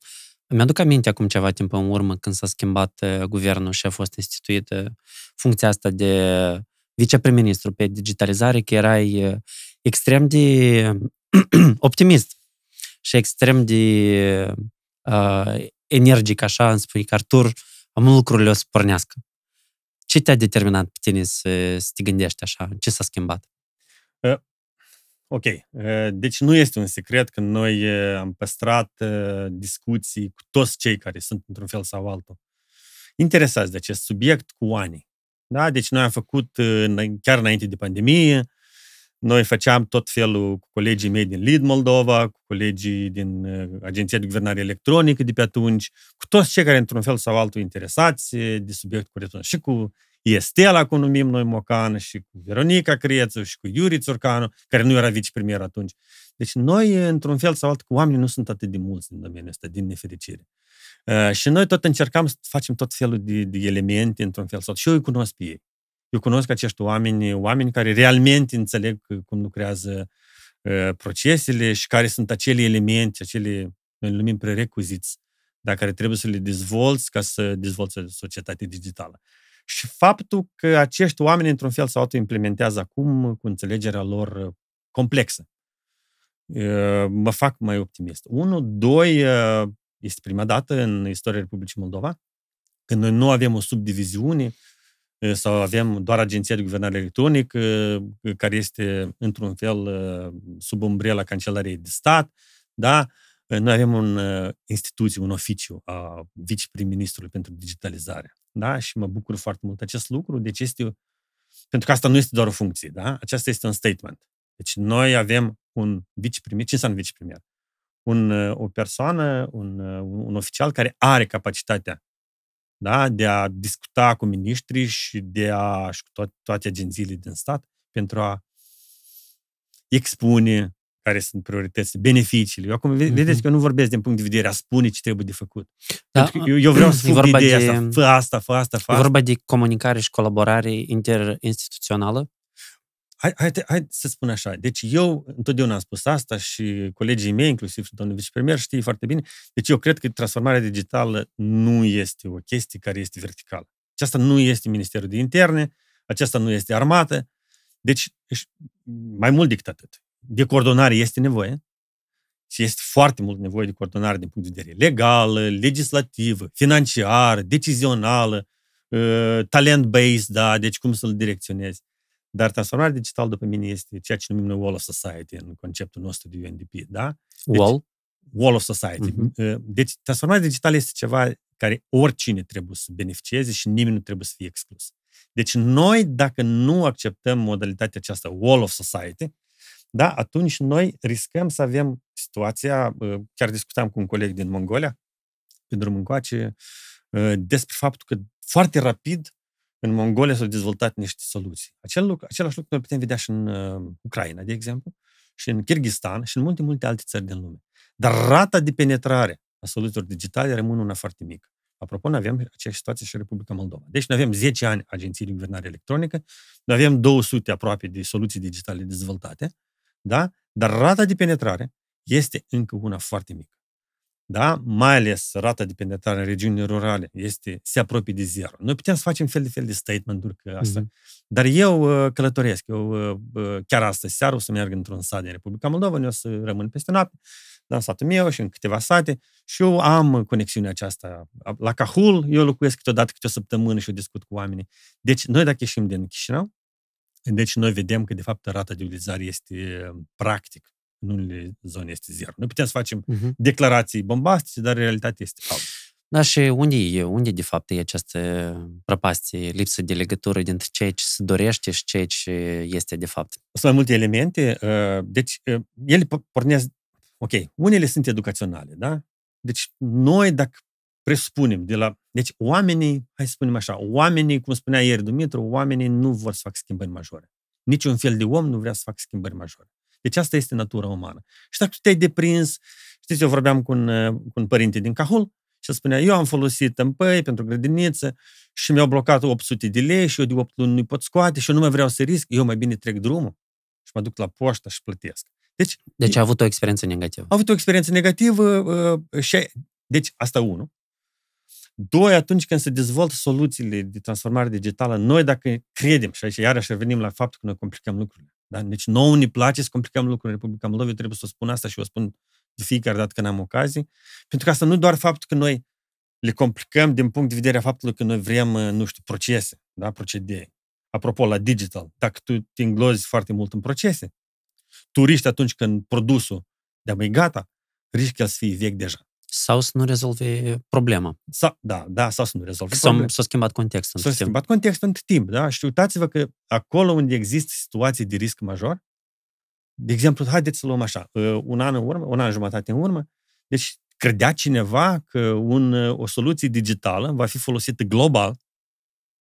mi-aduc aminte acum ceva timp în urmă când s-a schimbat uh, guvernul și a fost instituită uh, funcția asta de viceprim-ministru pe digitalizare, că erai uh, extrem de [CLEARS THROAT] optimist și extrem de uh, energic, așa, îmi spui că Artur, am lucrurile o să pornească. Ce te-a determinat pe tine să, să te gândești așa? Ce s-a schimbat? Ok, eh, deci nu este un secret că noi eh, am păstrat eh, discuții cu toți cei care sunt într-un fel sau altul interesați de acest subiect cu ani. Da? Deci noi am făcut, chiar înainte de pandemie, noi făceam tot felul cu colegii mei din Lid Moldova, cu colegii din Agenția de Guvernare Electronică de pe atunci, cu toți cei care, într-un fel sau altul, interesați de subiect cu retună. Și cu Estela, cum numim noi Mocan, și cu Veronica Crețu, și cu Iuri Țurcanu, care nu era vicepremier atunci. Deci noi, într-un fel sau altul, cu oamenii nu sunt atât de mulți în domeniul ăsta, din nefericire. Uh, și noi tot încercam să facem tot felul de, de elemente, într-un fel sau altul. Și eu îi cunosc pe ei. Eu cunosc acești oameni, oameni care realmente înțeleg cum lucrează uh, procesele și care sunt acele elemente, acele, noi numim prerecuziți, dar care trebuie să le dezvolți ca să dezvolți societatea digitală. Și faptul că acești oameni, într-un fel sau altul, implementează acum cu înțelegerea lor uh, complexă, uh, mă fac mai optimist. Unu, doi, uh, este prima dată în istoria Republicii Moldova când noi nu avem o subdiviziune sau avem doar Agenția de Guvernare Electronică, care este, într-un fel, sub umbrela Cancelariei de Stat, da? Noi avem un instituție, un oficiu a viceprim-ministrului pentru digitalizare da? Și mă bucur foarte mult acest lucru. Deci este, pentru că asta nu este doar o funcție, da? Aceasta este un statement. Deci noi avem un vicepremier, ce înseamnă vicepremier? Un, uh, o persoană, uh, un, un oficial care are capacitatea da? de a discuta cu miniștri și de a și cu toate, toate agențiile din stat pentru a expune care sunt prioritățile, beneficiile. Eu acum, mhm. vedeți mm-hmm. că eu nu vorbesc din punct de vedere a spune ce trebuie de făcut. Da. Eu, eu vreau să fug de ideea de, asta, fă asta, fă asta, fă asta. E vorba de comunicare și colaborare interinstituțională? Hai, hai, hai să spun așa. Deci eu întotdeauna am spus asta și colegii mei, inclusiv domnul vicepremier, știe foarte bine. Deci eu cred că transformarea digitală nu este o chestie care este verticală. Aceasta deci nu este Ministerul de Interne, aceasta nu este armată. Deci, mai mult decât atât de coordonare este nevoie și este foarte mult nevoie de coordonare din punct de vedere legal, legislativ, financiar, decizională, talent-based, da, deci cum să-l direcționezi. Dar transformarea digitală, după mine, este ceea ce numim noi Wall of Society în conceptul nostru de UNDP, da? Deci, wall? Wall of Society. Uh-huh. Deci, transformarea digitală este ceva care oricine trebuie să beneficieze și nimeni nu trebuie să fie exclus. Deci noi, dacă nu acceptăm modalitatea aceasta Wall of Society, da, atunci noi riscăm să avem situația, uh, chiar discutam cu un coleg din Mongolia, pe drum încoace, uh, despre faptul că foarte rapid în Mongolia s-au dezvoltat niște soluții. Acel lucru, același lucru noi putem vedea și în uh, Ucraina, de exemplu, și în Kyrgyzstan și în multe, multe alte țări din lume. Dar rata de penetrare a soluțiilor digitale rămâne una foarte mică. Apropo, noi avem aceeași situație și în Republica Moldova. Deci noi avem 10 ani agenții de guvernare electronică, noi avem 200 aproape de soluții digitale dezvoltate, da? Dar rata de penetrare este încă una foarte mică. Da? Mai ales rata de penetrare în regiunile rurale este, se apropie de zero. Noi putem să facem fel de fel de statement-uri că asta. Mm-hmm. Dar eu uh, călătoresc. Eu uh, uh, chiar astăzi seară o să merg într-un sat din Republica Moldova, nu o să rămân peste noapte, dar în satul meu și în câteva sate. Și eu am conexiunea aceasta. La Cahul eu locuiesc câteodată câte o săptămână și eu discut cu oamenii. Deci noi dacă ieșim din Chișinău, deci noi vedem că, de fapt, rata de utilizare este practic Nu în zone este zero. Noi putem să facem uh-huh. declarații bombastice, dar realitatea este altă. Da, și unde e? Unde, de fapt, e această prăpastie, lipsă de legătură dintre ceea ce se dorește și ceea ce este, de fapt? Sunt mai multe elemente. Uh, deci, uh, ele pornesc... Ok, unele sunt educaționale, da? Deci, noi, dacă presupunem de la... Deci oamenii, hai să spunem așa, oamenii, cum spunea ieri Dumitru, oamenii nu vor să facă schimbări majore. Niciun fel de om nu vrea să facă schimbări majore. Deci asta este natura umană. Și dacă tu te-ai deprins, știți, eu vorbeam cu un, uh, cu un părinte din Cahul și spunea, eu am folosit tămpăi pentru grădiniță și mi-au blocat 800 de lei și eu de 8 luni nu-i pot scoate și eu nu mai vreau să risc, eu mai bine trec drumul și mă duc la poștă și plătesc. Deci, deci a avut o experiență negativă. A avut o experiență negativă uh, și deci asta unul. Doi, atunci când se dezvoltă soluțiile de transformare digitală, noi dacă credem, și aici iarăși revenim la faptul că noi complicăm lucrurile. Da? Deci nouă ne place să complicăm lucrurile. Republica Moldova, trebuie să spun asta și o spun de fiecare dată când am ocazie. Pentru că asta nu doar faptul că noi le complicăm din punct de vedere a faptului că noi vrem, uh, nu știu, procese, da? procedee. Apropo, la digital, dacă tu te înglozi foarte mult în procese, turiști atunci când produsul de da, mai gata, că el să fie vechi deja sau să nu rezolve problema. Sa, da, da, sau să nu rezolve problema. S-a schimbat contextul. S-a schimbat contextul în timp, da? Și uitați-vă că acolo unde există situații de risc major, de exemplu, haideți să luăm așa, uh, un an în urmă, un an jumătate în urmă, deci credea cineva că un, uh, o soluție digitală va fi folosită global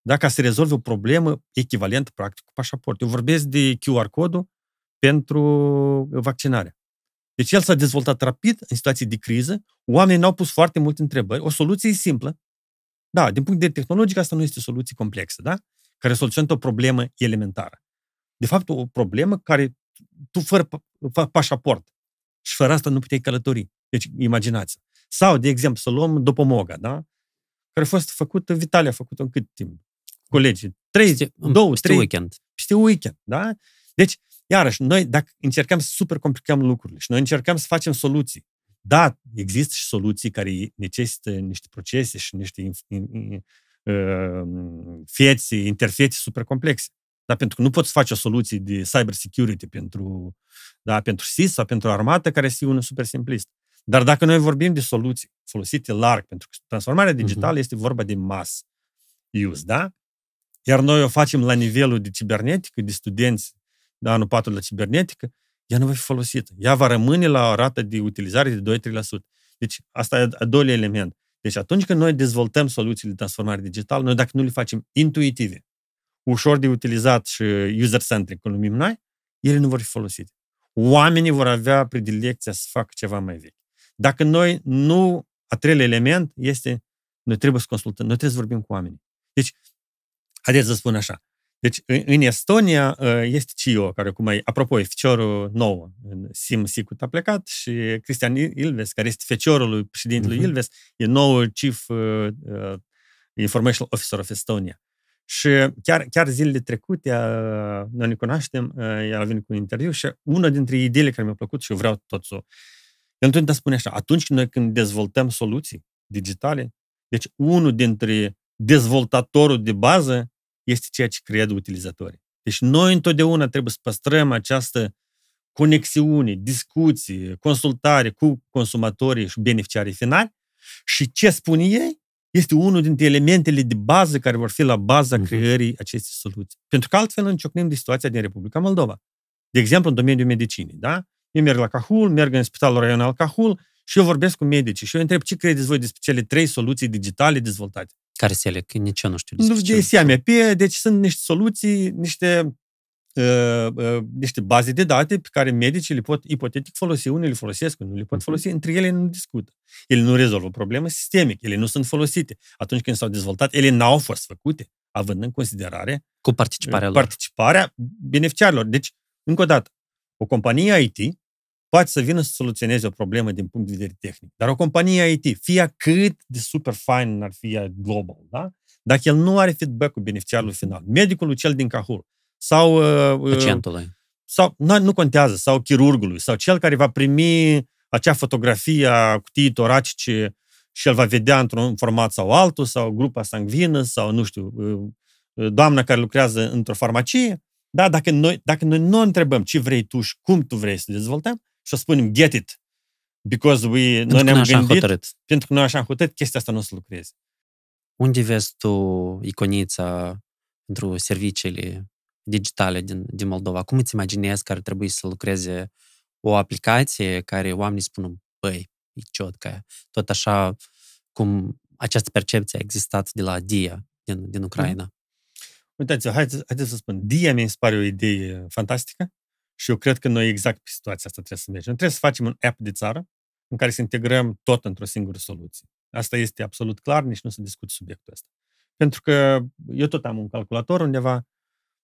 da, ca să rezolve o problemă echivalentă, practic, cu pașaport. Eu vorbesc de QR codul pentru vaccinare. Deci el s-a dezvoltat rapid în situații de criză, oamenii n-au pus foarte multe întrebări, o soluție e simplă. Da, din punct de vedere tehnologic, asta nu este o soluție complexă, da? Care soluționează o problemă elementară. De fapt, o problemă care tu fără pașaport și fără asta nu puteai călători. Deci, imaginați. Sau, de exemplu, să luăm Dopomoga, da? Care a fost făcută, Vitalia a făcut-o în cât timp? Colegii? Trei, două, trei, weekend. Peste weekend, da? Deci, Iarăși, noi, dacă încercăm să supercomplicăm lucrurile și noi încercăm să facem soluții, da, există și soluții care necesită niște procese și niște fieți, uh, interfețe super complexe. Da, pentru că nu poți face o soluție de cyber security pentru, da, pentru SIS sau pentru armată care este una super simplistă. Dar dacă noi vorbim de soluții folosite larg, pentru că transformarea mhm. digitală uh-huh. este vorba de mass use, da? Iar noi o facem la nivelul de cibernetică, de studenți da, anul 4 la cibernetică, ea nu va fi folosită. Ea va rămâne la o rată de utilizare de 2-3%. Deci asta e a doilea element. Deci atunci când noi dezvoltăm soluțiile de transformare digitală, noi dacă nu le facem intuitive, ușor de utilizat și user-centric, cum numim noi, ele nu vor fi folosite. Oamenii vor avea predilecția să facă ceva mai vechi. Dacă noi nu, a treilea element este, noi trebuie să consultăm, noi trebuie să vorbim cu oamenii. Deci, haideți să spun așa, deci, în Estonia ă, este CIO, care cum ai, apropo, e feciorul nou. Sim Sicut a plecat și Cristian Ilves, care este feciorul lui președintelui uh-huh. Mhm. Ilves, e nou chief uh, ă, ă, information officer of Estonia. Și chiar, chiar zilele trecute, uh, noi ne cunoaștem, uh, el a venit cu un interviu și una dintre ideile care mi-a plăcut și eu vreau tot să El întotdeauna spune așa, atunci când noi când dezvoltăm soluții digitale, deci unul dintre dezvoltatorul de bază este ceea ce cred utilizatorii. Deci noi întotdeauna trebuie să păstrăm această conexiune, discuții, consultare cu consumatorii și beneficiarii finali și ce spun ei este unul dintre elementele de bază care vor fi la baza mhm. creării acestei soluții. Pentru că altfel înciocnim de situația din Republica Moldova. De exemplu, în domeniul medicinii, da? Eu merg la Cahul, merg în Spitalul Raional Cahul și eu vorbesc cu medici și eu întreb ce credeți voi despre cele trei soluții digitale dezvoltate. Care sele? Nici eu nu știu despre Nu de seamea. Pe, deci sunt niște soluții, niște, uh, uh, niște baze de date pe care medicii le pot ipotetic folosi. Unii le folosesc, unii le pot mhm. folosi. Între ele nu discută. Ele nu rezolvă probleme sistemic. Ele nu sunt folosite. Atunci când s-au dezvoltat, ele n-au fost făcute, având în considerare cu participarea, ă, participarea lor. beneficiarilor. Deci, încă o dată, o companie IT poate să vină să soluționeze o problemă din punct de vedere tehnic. Dar o companie IT, fie cât de super fine, ar fi global, da? dacă el nu are feedback-ul beneficiarului mhm. final, medicul cel din Cahul, sau... Uh, uh, Pacientului. Sau, nu, nu contează, sau chirurgului, sau cel care va primi acea fotografie a cutiei toracice și el va vedea într-un format sau altul, sau grupa sanguină sau, nu știu, uh, doamna care lucrează într-o farmacie, da, dacă noi, dacă noi nu întrebăm ce vrei tu și cum tu vrei să dezvoltăm, și spunem get it. Because we, pentru noi ne-am gândit, hotărât. pentru că noi așa am hotărât, chestia asta nu o să lucreze. Unde vezi tu iconița pentru serviciile digitale din, din Moldova? Cum îți imaginezi că ar trebui să lucreze o aplicație care oamenii spun, băi, e ciotcă, tot așa cum această percepție a existat de la DIA din, din mhm. Ucraina. Mm. Uitați-vă, haideți, haideți să spun, DIA mi se pare o idee fantastică. Și eu cred că noi exact pe situația asta trebuie să mergem. Noi trebuie să facem un app de țară în care să integrăm tot într-o singură soluție. Asta este absolut clar, nici nu se discut subiectul ăsta. Pentru că eu tot am un calculator undeva,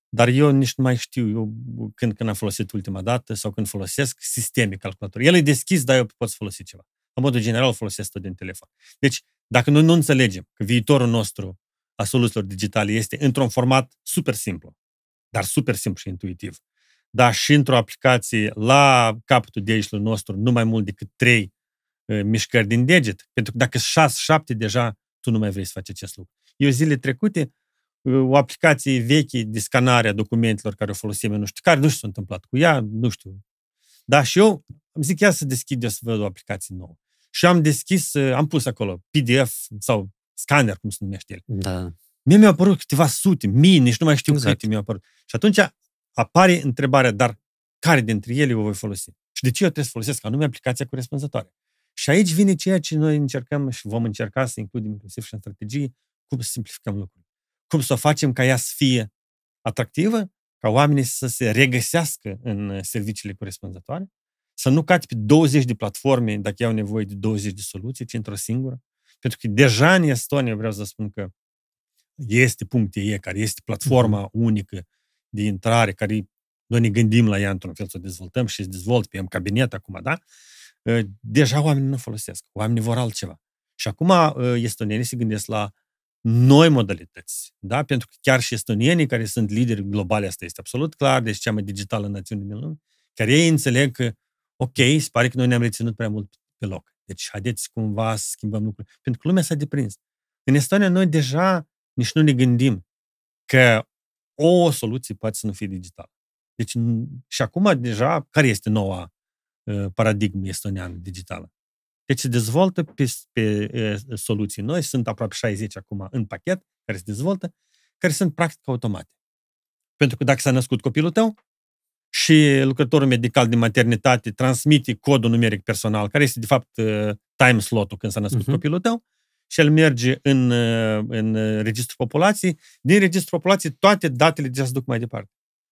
dar eu nici nu mai știu eu când, când am folosit ultima dată sau când folosesc sisteme calculator. El e deschis, dar eu pot să folosi ceva. În modul general folosesc tot din telefon. Deci, dacă noi nu înțelegem că viitorul nostru a soluțiilor digitale este într-un format super simplu, dar super simplu și intuitiv, dar și într-o aplicație la capătul degetului nostru nu mai mult decât trei uh, mișcări din deget. Pentru că dacă șase, șapte, deja, tu nu mai vrei să faci acest lucru. Eu zile trecute, uh, o aplicație veche de scanare a documentelor care o folosim, nu știu care, nu știu ce s-a întâmplat cu ea, nu știu. Dar și eu am zic, ia să deschid, eu să văd o aplicație nouă. Și am deschis, uh, am pus acolo PDF sau scanner, cum se numește el. Da. Mie mi-au apărut câteva sute, mii, nici nu mai știu exact. câte mi-au apărut. Și atunci apare întrebarea, dar care dintre ele o voi folosi? Și de ce eu trebuie să folosesc anume aplicația corespunzătoare? Și aici vine ceea ce noi încercăm și vom încerca să includem inclusiv și în strategie, cum să simplificăm lucrurile. Cum să o facem ca ea să fie atractivă, ca oamenii să se regăsească în serviciile corespunzătoare, să nu cați pe 20 de platforme dacă au nevoie de 20 de soluții, ci într-o singură. Pentru că deja în Estonia vreau să spun că este ei, care este platforma mhm. unică de intrare, care noi ne gândim la ea într-un fel să o dezvoltăm și să dezvolt pe cabinet acum, da? Ă, deja oamenii nu folosesc. Oamenii vor altceva. Și acum ă, estonienii se gândesc la noi modalități, da? Pentru că chiar și estonienii care sunt lideri globali, asta este absolut clar, deci cea mai digitală națiune din lume, chiar ei înțeleg că, ok, se pare că noi ne-am reținut prea mult pe loc. Deci haideți cumva să schimbăm lucruri. Pentru că lumea s-a deprins. În Estonia noi deja nici nu ne gândim că o soluție poate să nu fie digitală. Deci, și acum deja, care este noua uh, paradigmă estoniană digitală? Deci se dezvoltă pe, pe uh, soluții noi, sunt aproape 60 acum în pachet, care se dezvoltă, care sunt practic automate. Pentru că dacă s-a născut copilul tău și lucrătorul medical din maternitate transmite codul numeric personal, care este de fapt uh, time slot-ul când s-a născut uh-huh. copilul tău, și el merge în, uh, în uh, registrul populației. Din registrul populației toate datele deja se duc mai departe.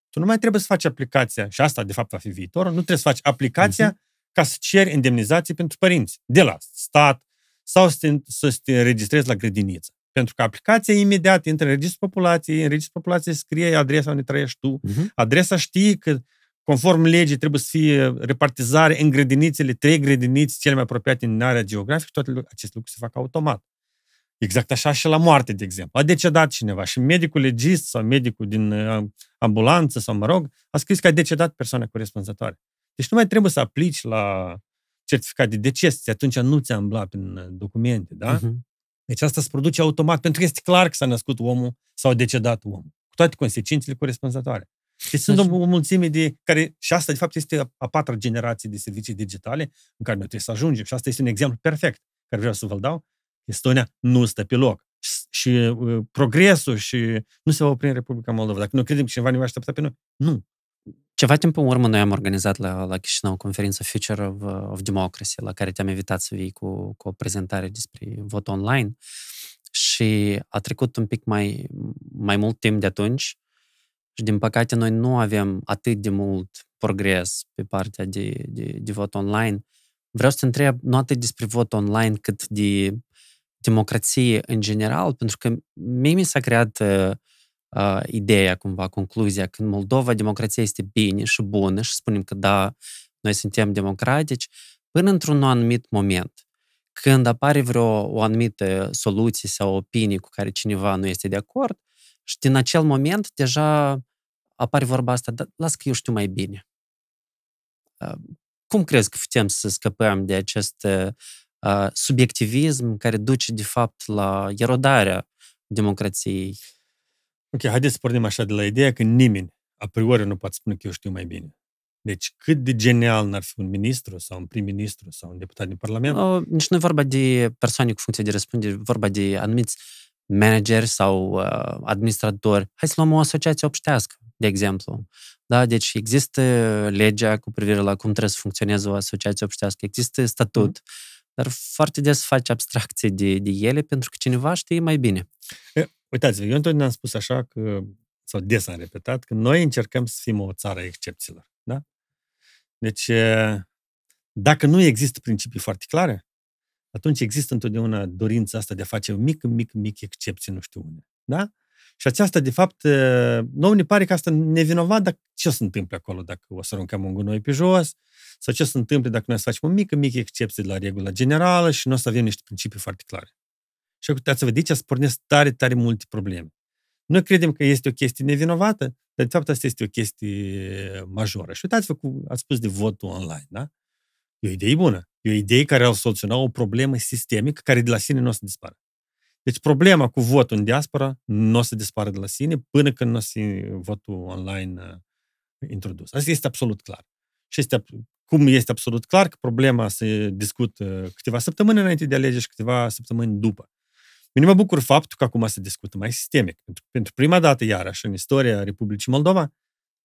Tu nu mai trebuie să faci aplicația, și asta de fapt va fi viitorul, nu trebuie să faci aplicația uh-huh. ca să ceri indemnizații pentru părinți, de la stat sau să te, să te registrezi la grădiniță. Pentru că aplicația imediat intră în registrul populației, în registrul populației scrie adresa unde trăiești tu, uh-huh. adresa știi că conform legii trebuie să fie repartizare în grădinițele, trei grădiniți cele mai apropiate în area geografică, toate aceste lucruri se fac automat. Exact așa și la moarte, de exemplu. A decedat cineva și medicul legist sau medicul din uh, ambulanță sau, mă rog, a scris că a decedat persoana corespunzătoare. Deci nu mai trebuie să aplici la certificat de deces, atunci nu ți-a îmblat prin uh, documente, da? Uh-huh. Deci asta se produce automat, pentru că este clar că s-a născut omul sau a decedat omul, cu toate consecințele corespunzătoare. Deci sunt Așa. o mulțime de care, și asta de fapt este a patra generație de servicii digitale în care noi trebuie să ajungem și asta este un exemplu perfect care vreau să vă dau, Estonia nu stă pe loc. Și uh, progresul și nu se va opri în Republica Moldova. Dacă nu credem că cineva ne va aștepta pe noi, nu. Ceva timp în urmă noi am organizat la, la Chișinău conferința Future of, of Democracy, la care te-am invitat să vii cu, cu o prezentare despre vot online și a trecut un pic mai, mai mult timp de atunci și din păcate noi nu avem atât de mult progres pe partea de, de, de vot online. Vreau să te întreb nu atât despre vot online cât de democrație în general, pentru că mie mi s-a creat uh, uh ideea, cumva, concluzia că în Moldova democrația este bine și bună și spunem că da, noi suntem democratici, până într-un anumit moment, când apare vreo o anumită soluție sau opinie cu care cineva nu este de acord și din acel moment deja apare vorba asta, dar las că eu știu mai bine. Uh, cum crezi că putem să scăpăm de acest uh, subiectivism care duce, de fapt, la erodarea democrației. Ok, haideți să pornim așa de la ideea că nimeni a priori nu poate spune că eu știu mai bine. Deci cât de genial n-ar fi un ministru sau un prim-ministru sau un deputat din Parlament? O, nici nu e vorba de persoane cu funcție de răspundere, vorba de anumiți manageri sau uh, administratori. Hai să luăm o asociație obștească, de exemplu. Da, deci există legea cu privire la cum trebuie să funcționeze o asociație obștească, există mhm. statut. Mm-hmm dar foarte des faci abstracție de, de ele pentru că cineva știe mai bine. Uitați-vă, eu întotdeauna am spus așa că, sau des am repetat, că noi încercăm să fim o țară a excepțiilor. Da? Deci, dacă nu există principii foarte clare, atunci există întotdeauna dorința asta de a face mic, mic, mic excepție, nu știu unde. Da? Și aceasta, de fapt, ă, nouă ne pare că asta nevinovat, dar ce se întâmplă acolo dacă o să aruncăm un gunoi pe jos, sau ce se întâmplă dacă noi să facem o mică, mică excepție de la regula generală și nu o să avem niște principii foarte clare. Și acum, să vedeți, să pornesc tare, tare multe probleme. Noi credem că este o chestie nevinovată, dar de fapt asta este o chestie majoră. Și uitați-vă cum ați spus de votul online, da? E o idee bună. E o idee care ar soluționa o problemă sistemică care de la sine nu o să dispară. Deci problema cu votul în diaspora nu o să dispară de la sine până când nu o să votul online uh, introdus. Asta este absolut clar. Și este, cum este absolut clar că problema se discută câteva săptămâni înainte de alegeri și câteva săptămâni după. Mine mă bucur faptul că acum se discută mai sistemic. Pentru, pentru prima dată, iarăși, în istoria Republicii Moldova,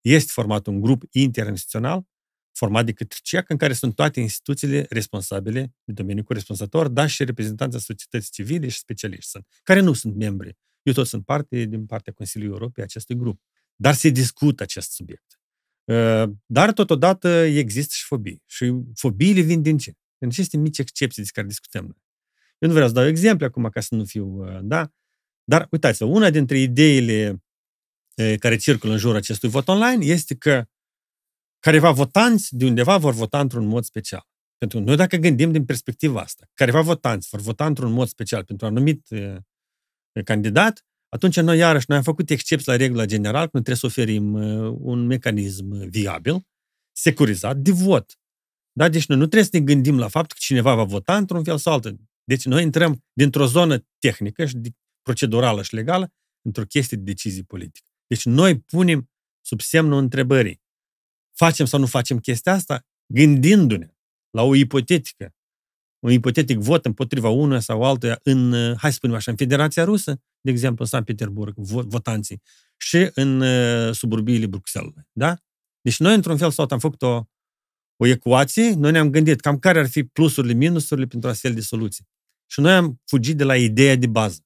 este format un grup interinstituțional format de către CEAC, în care sunt toate instituțiile responsabile de domeniul corespunzător, dar și reprezentanța societății civile și specialiști sunt, care nu sunt membri. Eu tot sunt parte din partea Consiliului Europei acestui grup. Dar se discută acest subiect. Uh, dar totodată există și fobii. Și fobiile vin din ce? Din aceste mici excepții despre care discutăm noi. Eu nu vreau să dau exemple acum ca să nu fiu, uh, da? Dar uitați-vă, una dintre ideile uh, care circulă în jurul acestui vot online este că Careva votanți de undeva vor vota într-un mod special. Pentru noi, dacă gândim din perspectiva asta, careva votanți vor vota într-un mod special pentru un anumit uh, candidat, atunci noi, iarăși, noi am făcut excepție la regula generală, că noi trebuie să oferim uh, un mecanism viabil, securizat, de vot. Da? Deci noi nu trebuie să ne gândim la faptul că cineva va vota într-un fel sau altul. Deci noi intrăm dintr-o zonă tehnică și procedurală și legală într-o chestie de decizii politică. Deci noi punem sub semnul întrebării facem sau nu facem chestia asta, gândindu-ne la o ipotetică, un ipotetic vot împotriva unuia sau altuia în, uh, hai să spunem așa, în Federația Rusă, de exemplu, în San Petersburg, votanții, și în uh, suburbiile Bruxelles. Da? Deci noi, într-un fel sau am făcut o, o ecuație, noi ne-am gândit cam care ar fi plusurile, minusurile pentru astfel de soluții. Și noi am fugit de la ideea de bază.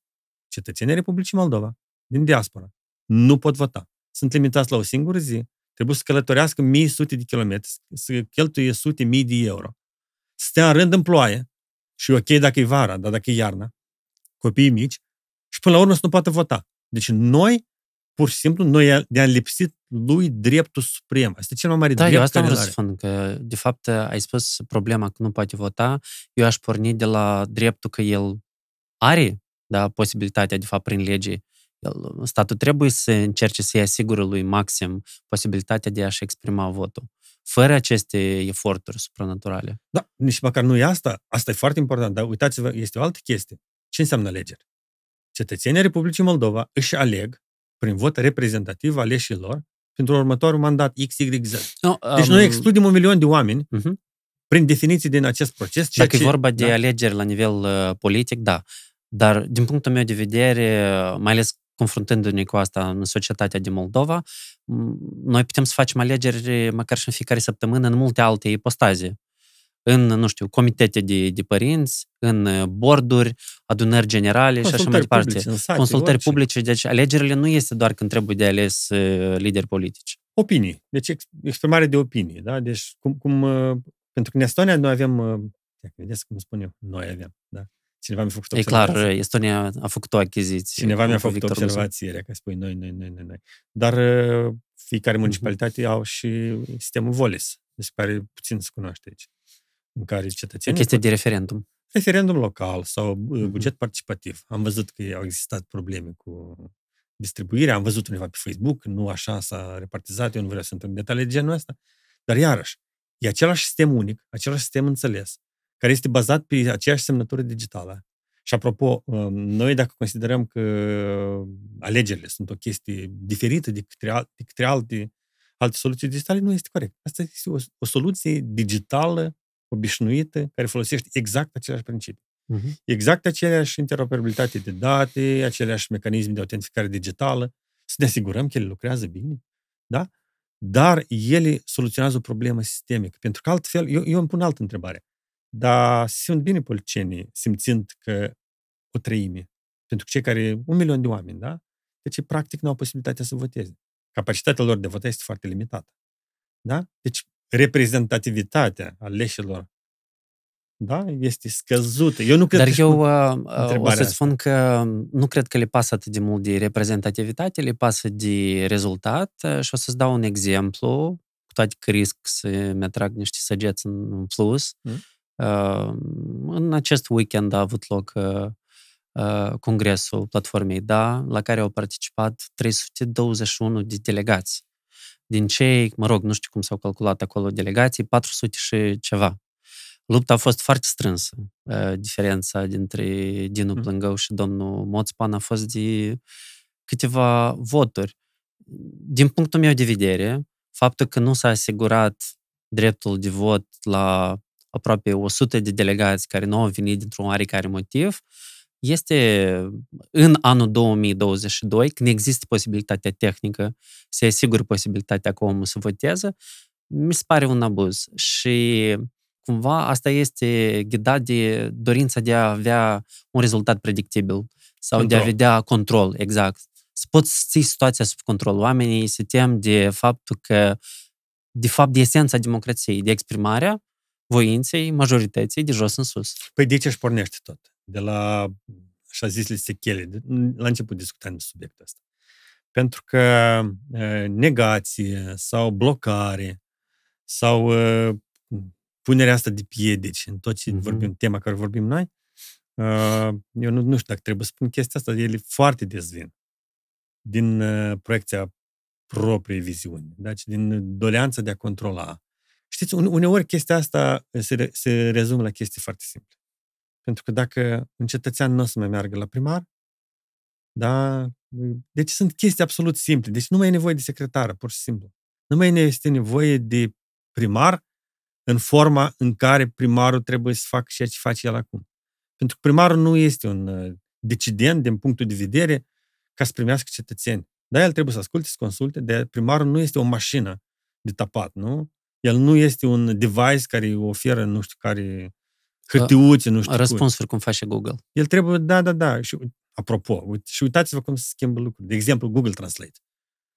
Cetățenii Republicii Moldova, din diaspora, nu pot vota. Sunt limitați la o singură zi, Trebuie să călătorească mii sute de kilometri, să cheltuie sute mii de euro. Să stea în rând în ploaie, și ok dacă e vara, dar dacă e iarna, copiii mici, și până la urmă să nu poată vota. Deci noi, pur și simplu, noi ne-am lipsit lui dreptul suprem. Asta e cel mai mare da, drept. Da, eu asta vreau să spun, că de fapt ai spus problema că nu poate vota, eu aș porni de la dreptul că el are da, posibilitatea, de fapt, prin lege, statul trebuie să încerce să-i asigure lui Maxim posibilitatea de a-și exprima votul, fără aceste eforturi supranaturale. Da, nici măcar nu e asta. Asta e foarte important, dar uitați-vă, este o altă chestie. Ce înseamnă alegeri? Cetățenii Republicii Moldova își aleg, prin vot reprezentativ aleșilor, pentru următorul mandat XYZ. No, um... Deci noi excludem un milion de oameni uh-huh. prin definiții din acest proces. Dacă ce... e vorba de da. alegeri la nivel uh, politic, da. Dar, din punctul meu de vedere, mai ales confruntându-ne cu asta în societatea din Moldova, noi putem să facem alegeri eh, măcar și în fiecare săptămână în multe alte ipostaze. În, nu știu, comitete de, de părinți, în eh, borduri, adunări generale și așa mai departe. Publici, sate, Consultări orice. publice. Deci alegerile nu este doar când trebuie de ales eh, lideri politici. Opinii. Deci exprimare de opinii. Da? Deci cum, cum, pentru că în Estonia noi avem, vedeți cum spun eu, noi avem, da? Cineva mi-a făcut observație. E clar, Estonia a făcut o achiziție. Cineva mi-a făcut Victor observație, Rusa. că spui noi, noi, noi, noi, noi. Dar uh, fiecare mhm. municipalitate mm-hmm. au și sistemul voles, despre care puțin se cunoaște aici, în care cetățenii... O adică chestie pot... de referendum. Referendum local sau mm-hmm. buget participativ. Am văzut că au existat probleme cu distribuirea, am văzut undeva pe Facebook, nu așa s-a repartizat, eu nu vreau să intru în detalii de genul ăsta. Dar iarăși, e același sistem unic, același sistem înțeles, care este bazat pe aceeași semnătură digitală. Și apropo, um, noi dacă considerăm că um, alegerile sunt o chestie diferită de către, de către alte, alte soluții digitale, nu este corect. Asta este o, o soluție digitală, obișnuită, care folosește exact același principiu. Uh-huh. Mhm. Exact aceleași interoperabilitate de date, aceleași mecanisme de autentificare digitală, să ne asigurăm că ele lucrează bine, da? Dar ele soluționează o problemă sistemică. Pentru că altfel, eu, eu îmi pun altă întrebare. Dar sunt bine politicienii simțind că o treime. Pentru că cei care, un milion de oameni, da? Deci, practic, nu au posibilitatea să voteze. Capacitatea lor de a vota este foarte limitată. Da? Deci, reprezentativitatea aleșilor da? Este scăzută. Eu nu cred Dar că eu uh, uh, o să spun că nu cred că le pasă atât de mult de reprezentativitate, le pasă de rezultat uh, și o să-ți dau un exemplu, cu toate că risc să-mi atrag niște săgeți în plus. Mm? În acest weekend a avut loc uh, uh, congresul platformei DA, la care au participat 321 de delegați. Din cei, mă rog, nu știu cum s-au calculat acolo delegații, 400 și ceva. Lupta a fost foarte strânsă. Uh, diferența dintre Dinu Plângău și domnul Moțpan a fost de câteva voturi. Din punctul meu de vedere, faptul că nu s-a asigurat dreptul de vot la aproape 100 de delegați care nu au venit dintr-un oarecare motiv, este în anul 2022, când există posibilitatea tehnică se asigură posibilitatea ca omul să voteze, mi se pare un abuz. Și cumva asta este ghidat de dorința de a avea un rezultat predictibil sau control. de a vedea control, exact. Să poți ții situația sub control. Oamenii se tem de faptul că, de fapt, de esența democrației, de exprimarea, voinței majorității de jos în sus. Păi de ce își pornește tot? De la, așa zisele, sechele. La început discutam de subiectul ăsta. Pentru că e, negație sau blocare sau e, punerea asta de piedici în tot ce mm-hmm. vorbim, tema care vorbim noi, eu nu, nu știu dacă trebuie să spun chestia asta, el e foarte des vin din proiecția propriei viziuni, deci din doleanța de a controla, Știți, uneori chestia asta uh, se, se rezumă la chestii foarte simple. Pentru că dacă un cetățean nu o să mai meargă la primar, da? Uh, deci sunt chestii absolut simple. Deci nu mai e nevoie de secretară, pur și simplu. Nu mai este nevoie de primar în forma în care primarul trebuie să facă ceea ce face el acum. Pentru că primarul nu este un uh, decident din punctul de vedere ca să primească cetățeni. Dar el trebuie să asculte, să consulte, de primarul nu este o mașină de tapat, nu? El nu este un device care oferă nu știu care hârtiuțe, nu știu Răspunsuri cum face Google. El trebuie, da, da, da. Și, apropo, și uitați-vă cum se schimbă lucrurile. De exemplu, Google Translate.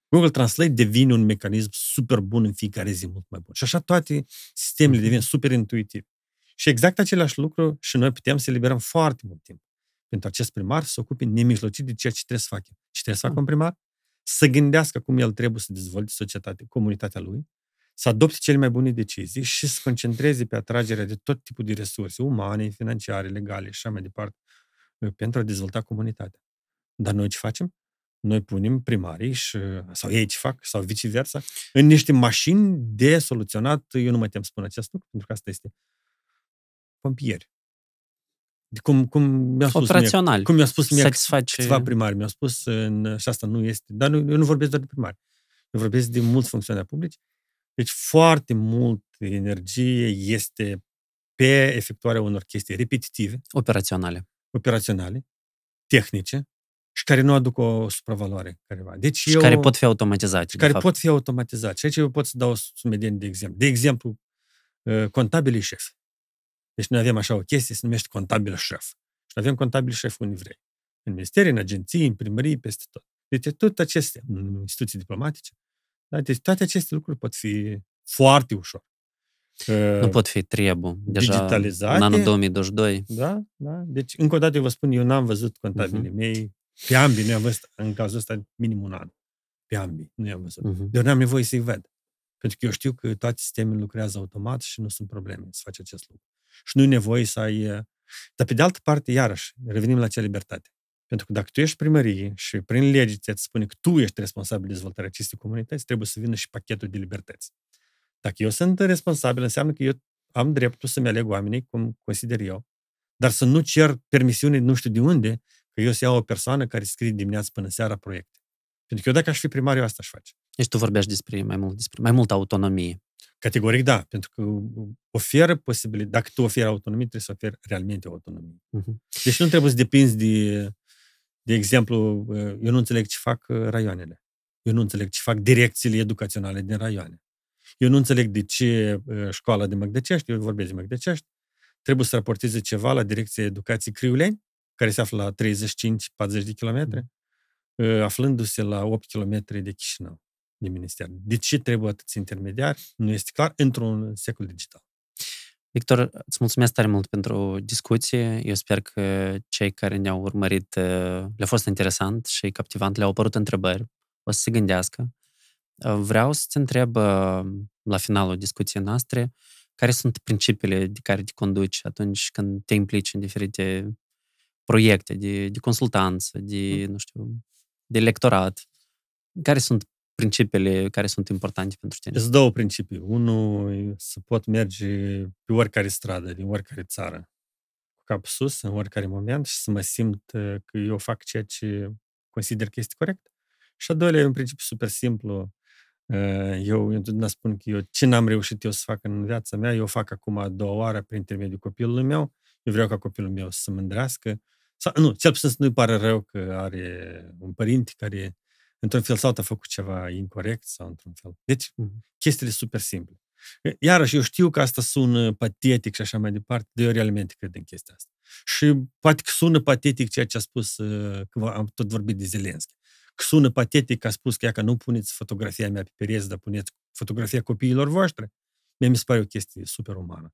Google Translate devine un mecanism super bun în fiecare zi, mult mai bun. Și așa toate sistemele mhm. devin super intuitive. Și exact același lucru și noi putem să eliberăm foarte mult timp pentru acest primar să se ocupe nemijlocit de ceea ce trebuie să facă. Ce trebuie să facă ah. un primar? Să gândească cum el trebuie să dezvolte societatea, comunitatea lui, să adopte cele mai bune decizii și să se concentreze pe atragerea de tot tipul de resurse, umane, financiare, legale și așa mai departe, uh, pentru a dezvolta comunitatea. Dar noi ce facem? Noi punem primarii și, uh, sau ei ce fac, sau viceversa, în niște mașini de soluționat, eu nu mai tem să spun acest lucru, pentru că asta este pompieri. Cum, cum mi-a spus Operațional. cum mi-a spus mie Satisface... câțiva primari, mi-a spus, în, și asta nu este, dar nu, eu nu vorbesc doar de primari, eu vorbesc de mulți funcționari publici, deci foarte mult energie este pe efectuarea unor chestii repetitive. Operaționale. Operaționale, tehnice, și care nu aduc o supravaloare careva. Deci și eu, care pot fi automatizate. Și care fapt. pot fi automatizate. Și aici eu pot să dau sumedeni de exemplu. De exemplu, ă, contabili șef. Deci noi avem așa o chestie, se numește contabil șef. Și avem contabil șef unii vrei. În ministere, în agenții, în primării, peste tot. Deci tot aceste instituții diplomatice da? Deci toate aceste lucruri pot fi foarte ușor. Nu pot fi trebuie. Deja digitalizate. în anul 2022. Da, da. Deci, încă o dată eu vă spun, eu n-am văzut contabilii uh-huh. mei. Pe ambii nu am văzut, în cazul ăsta, minim un an. Pe ambii nu am văzut. Uh-huh. Dar n-am nevoie să-i ved. Pentru că eu știu că toate sistemele lucrează automat și nu sunt probleme să faci acest lucru. Și nu e nevoie să ai... Eh, dar pe de altă parte, iarăși, revenim la acea libertate. Pentru că dacă tu ești primărie și prin lege ți se spune că tu ești responsabil de dezvoltarea acestei comunități, trebuie să vină și pachetul de libertăți. Dacă eu sunt responsabil, înseamnă că eu am dreptul să-mi aleg oamenii cum consider eu, dar să nu cer permisiune nu știu de unde, că eu să iau o persoană care scrie dimineața până seara proiecte. Pentru că eu dacă aș fi primar, eu asta aș face. Deci tu vorbești despre mai mult, despre mai multă autonomie. Categoric da, pentru că oferă posibilitate. Dacă tu oferi autonomie, trebuie să oferi realmente autonomie. Uh-huh. Deci nu trebuie să depinzi de de exemplu, uh, eu nu înțeleg ce fac uh, raioanele. Eu nu înțeleg ce fac direcțiile educaționale din raioane. Eu nu înțeleg de ce uh, școala de Măgdecești, eu vorbesc de Măgdecești, trebuie să raporteze ceva la Direcția Educației Criuleni, care se află la 35-40 de kilometri, mm. aflându-se la 8 km de Chișinău, de minister. De ce trebuie atâți intermediari? Nu este clar într-un secol digital. Victor, îți mulțumesc tare mult pentru discuție. Eu sper că cei care ne-au urmărit uh, le-a fost interesant și captivant, le-au apărut întrebări, o să se gândească. Uh, vreau să te întreb uh, la finalul discuției noastre care sunt principiile de care te conduci atunci când te implici în diferite proiecte de, de consultanță, de, mm. nu știu, de lectorat. Care sunt principiile care sunt importante pentru tine? Sunt două principii. Unul e să pot merge pe oricare stradă, din oricare țară, cu cap sus, în oricare moment și să mă simt uh, că eu fac ceea ce consider că este corect. Și a doilea e un principiu super simplu. Uh, eu întotdeauna spun că eu ce n-am reușit eu să fac în viața mea, eu fac acum a doua oară prin intermediul copilului meu. Eu vreau ca copilul meu să se mândrească. Sau, nu, cel puțin să nu-i pară rău că are un părinte care într-un fel sau te-a făcut ceva incorrect sau într-un fel. Deci, mm-hmm. chestiile super simple. Iarăși, eu știu că asta sună patetic și așa mai departe, de eu realmente cred în chestia asta. Și poate că sună patetic ceea ce a spus, uh, că am tot vorbit de Zelenski, că sună patetic că a spus că, că nu puneți fotografia mea pe pereți, dar puneți fotografia copiilor voștri. Mie mi se pare o chestie super umană.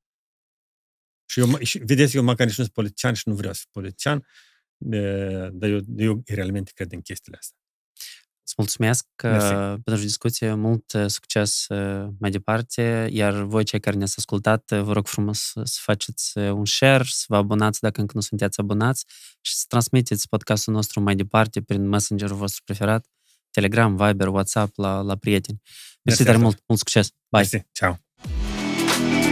Și eu, și, vedeți, eu măcar nici nu sunt politician și nu vreau să fiu politician, uh, dar eu, eu realmente cred în chestiile astea. Îți mulțumesc Mersi. pentru discuție, mult uh, succes uh, mai departe, iar voi cei care ne-ați ascultat, uh, vă rog frumos să faceți un share, să vă abonați dacă încă nu sunteți abonați și să transmiteți podcastul nostru mai departe prin messengerul vostru preferat, Telegram, Viber, WhatsApp, la, la prieteni. Mersi tare mult, mult succes! Bye! Mersi. Ciao!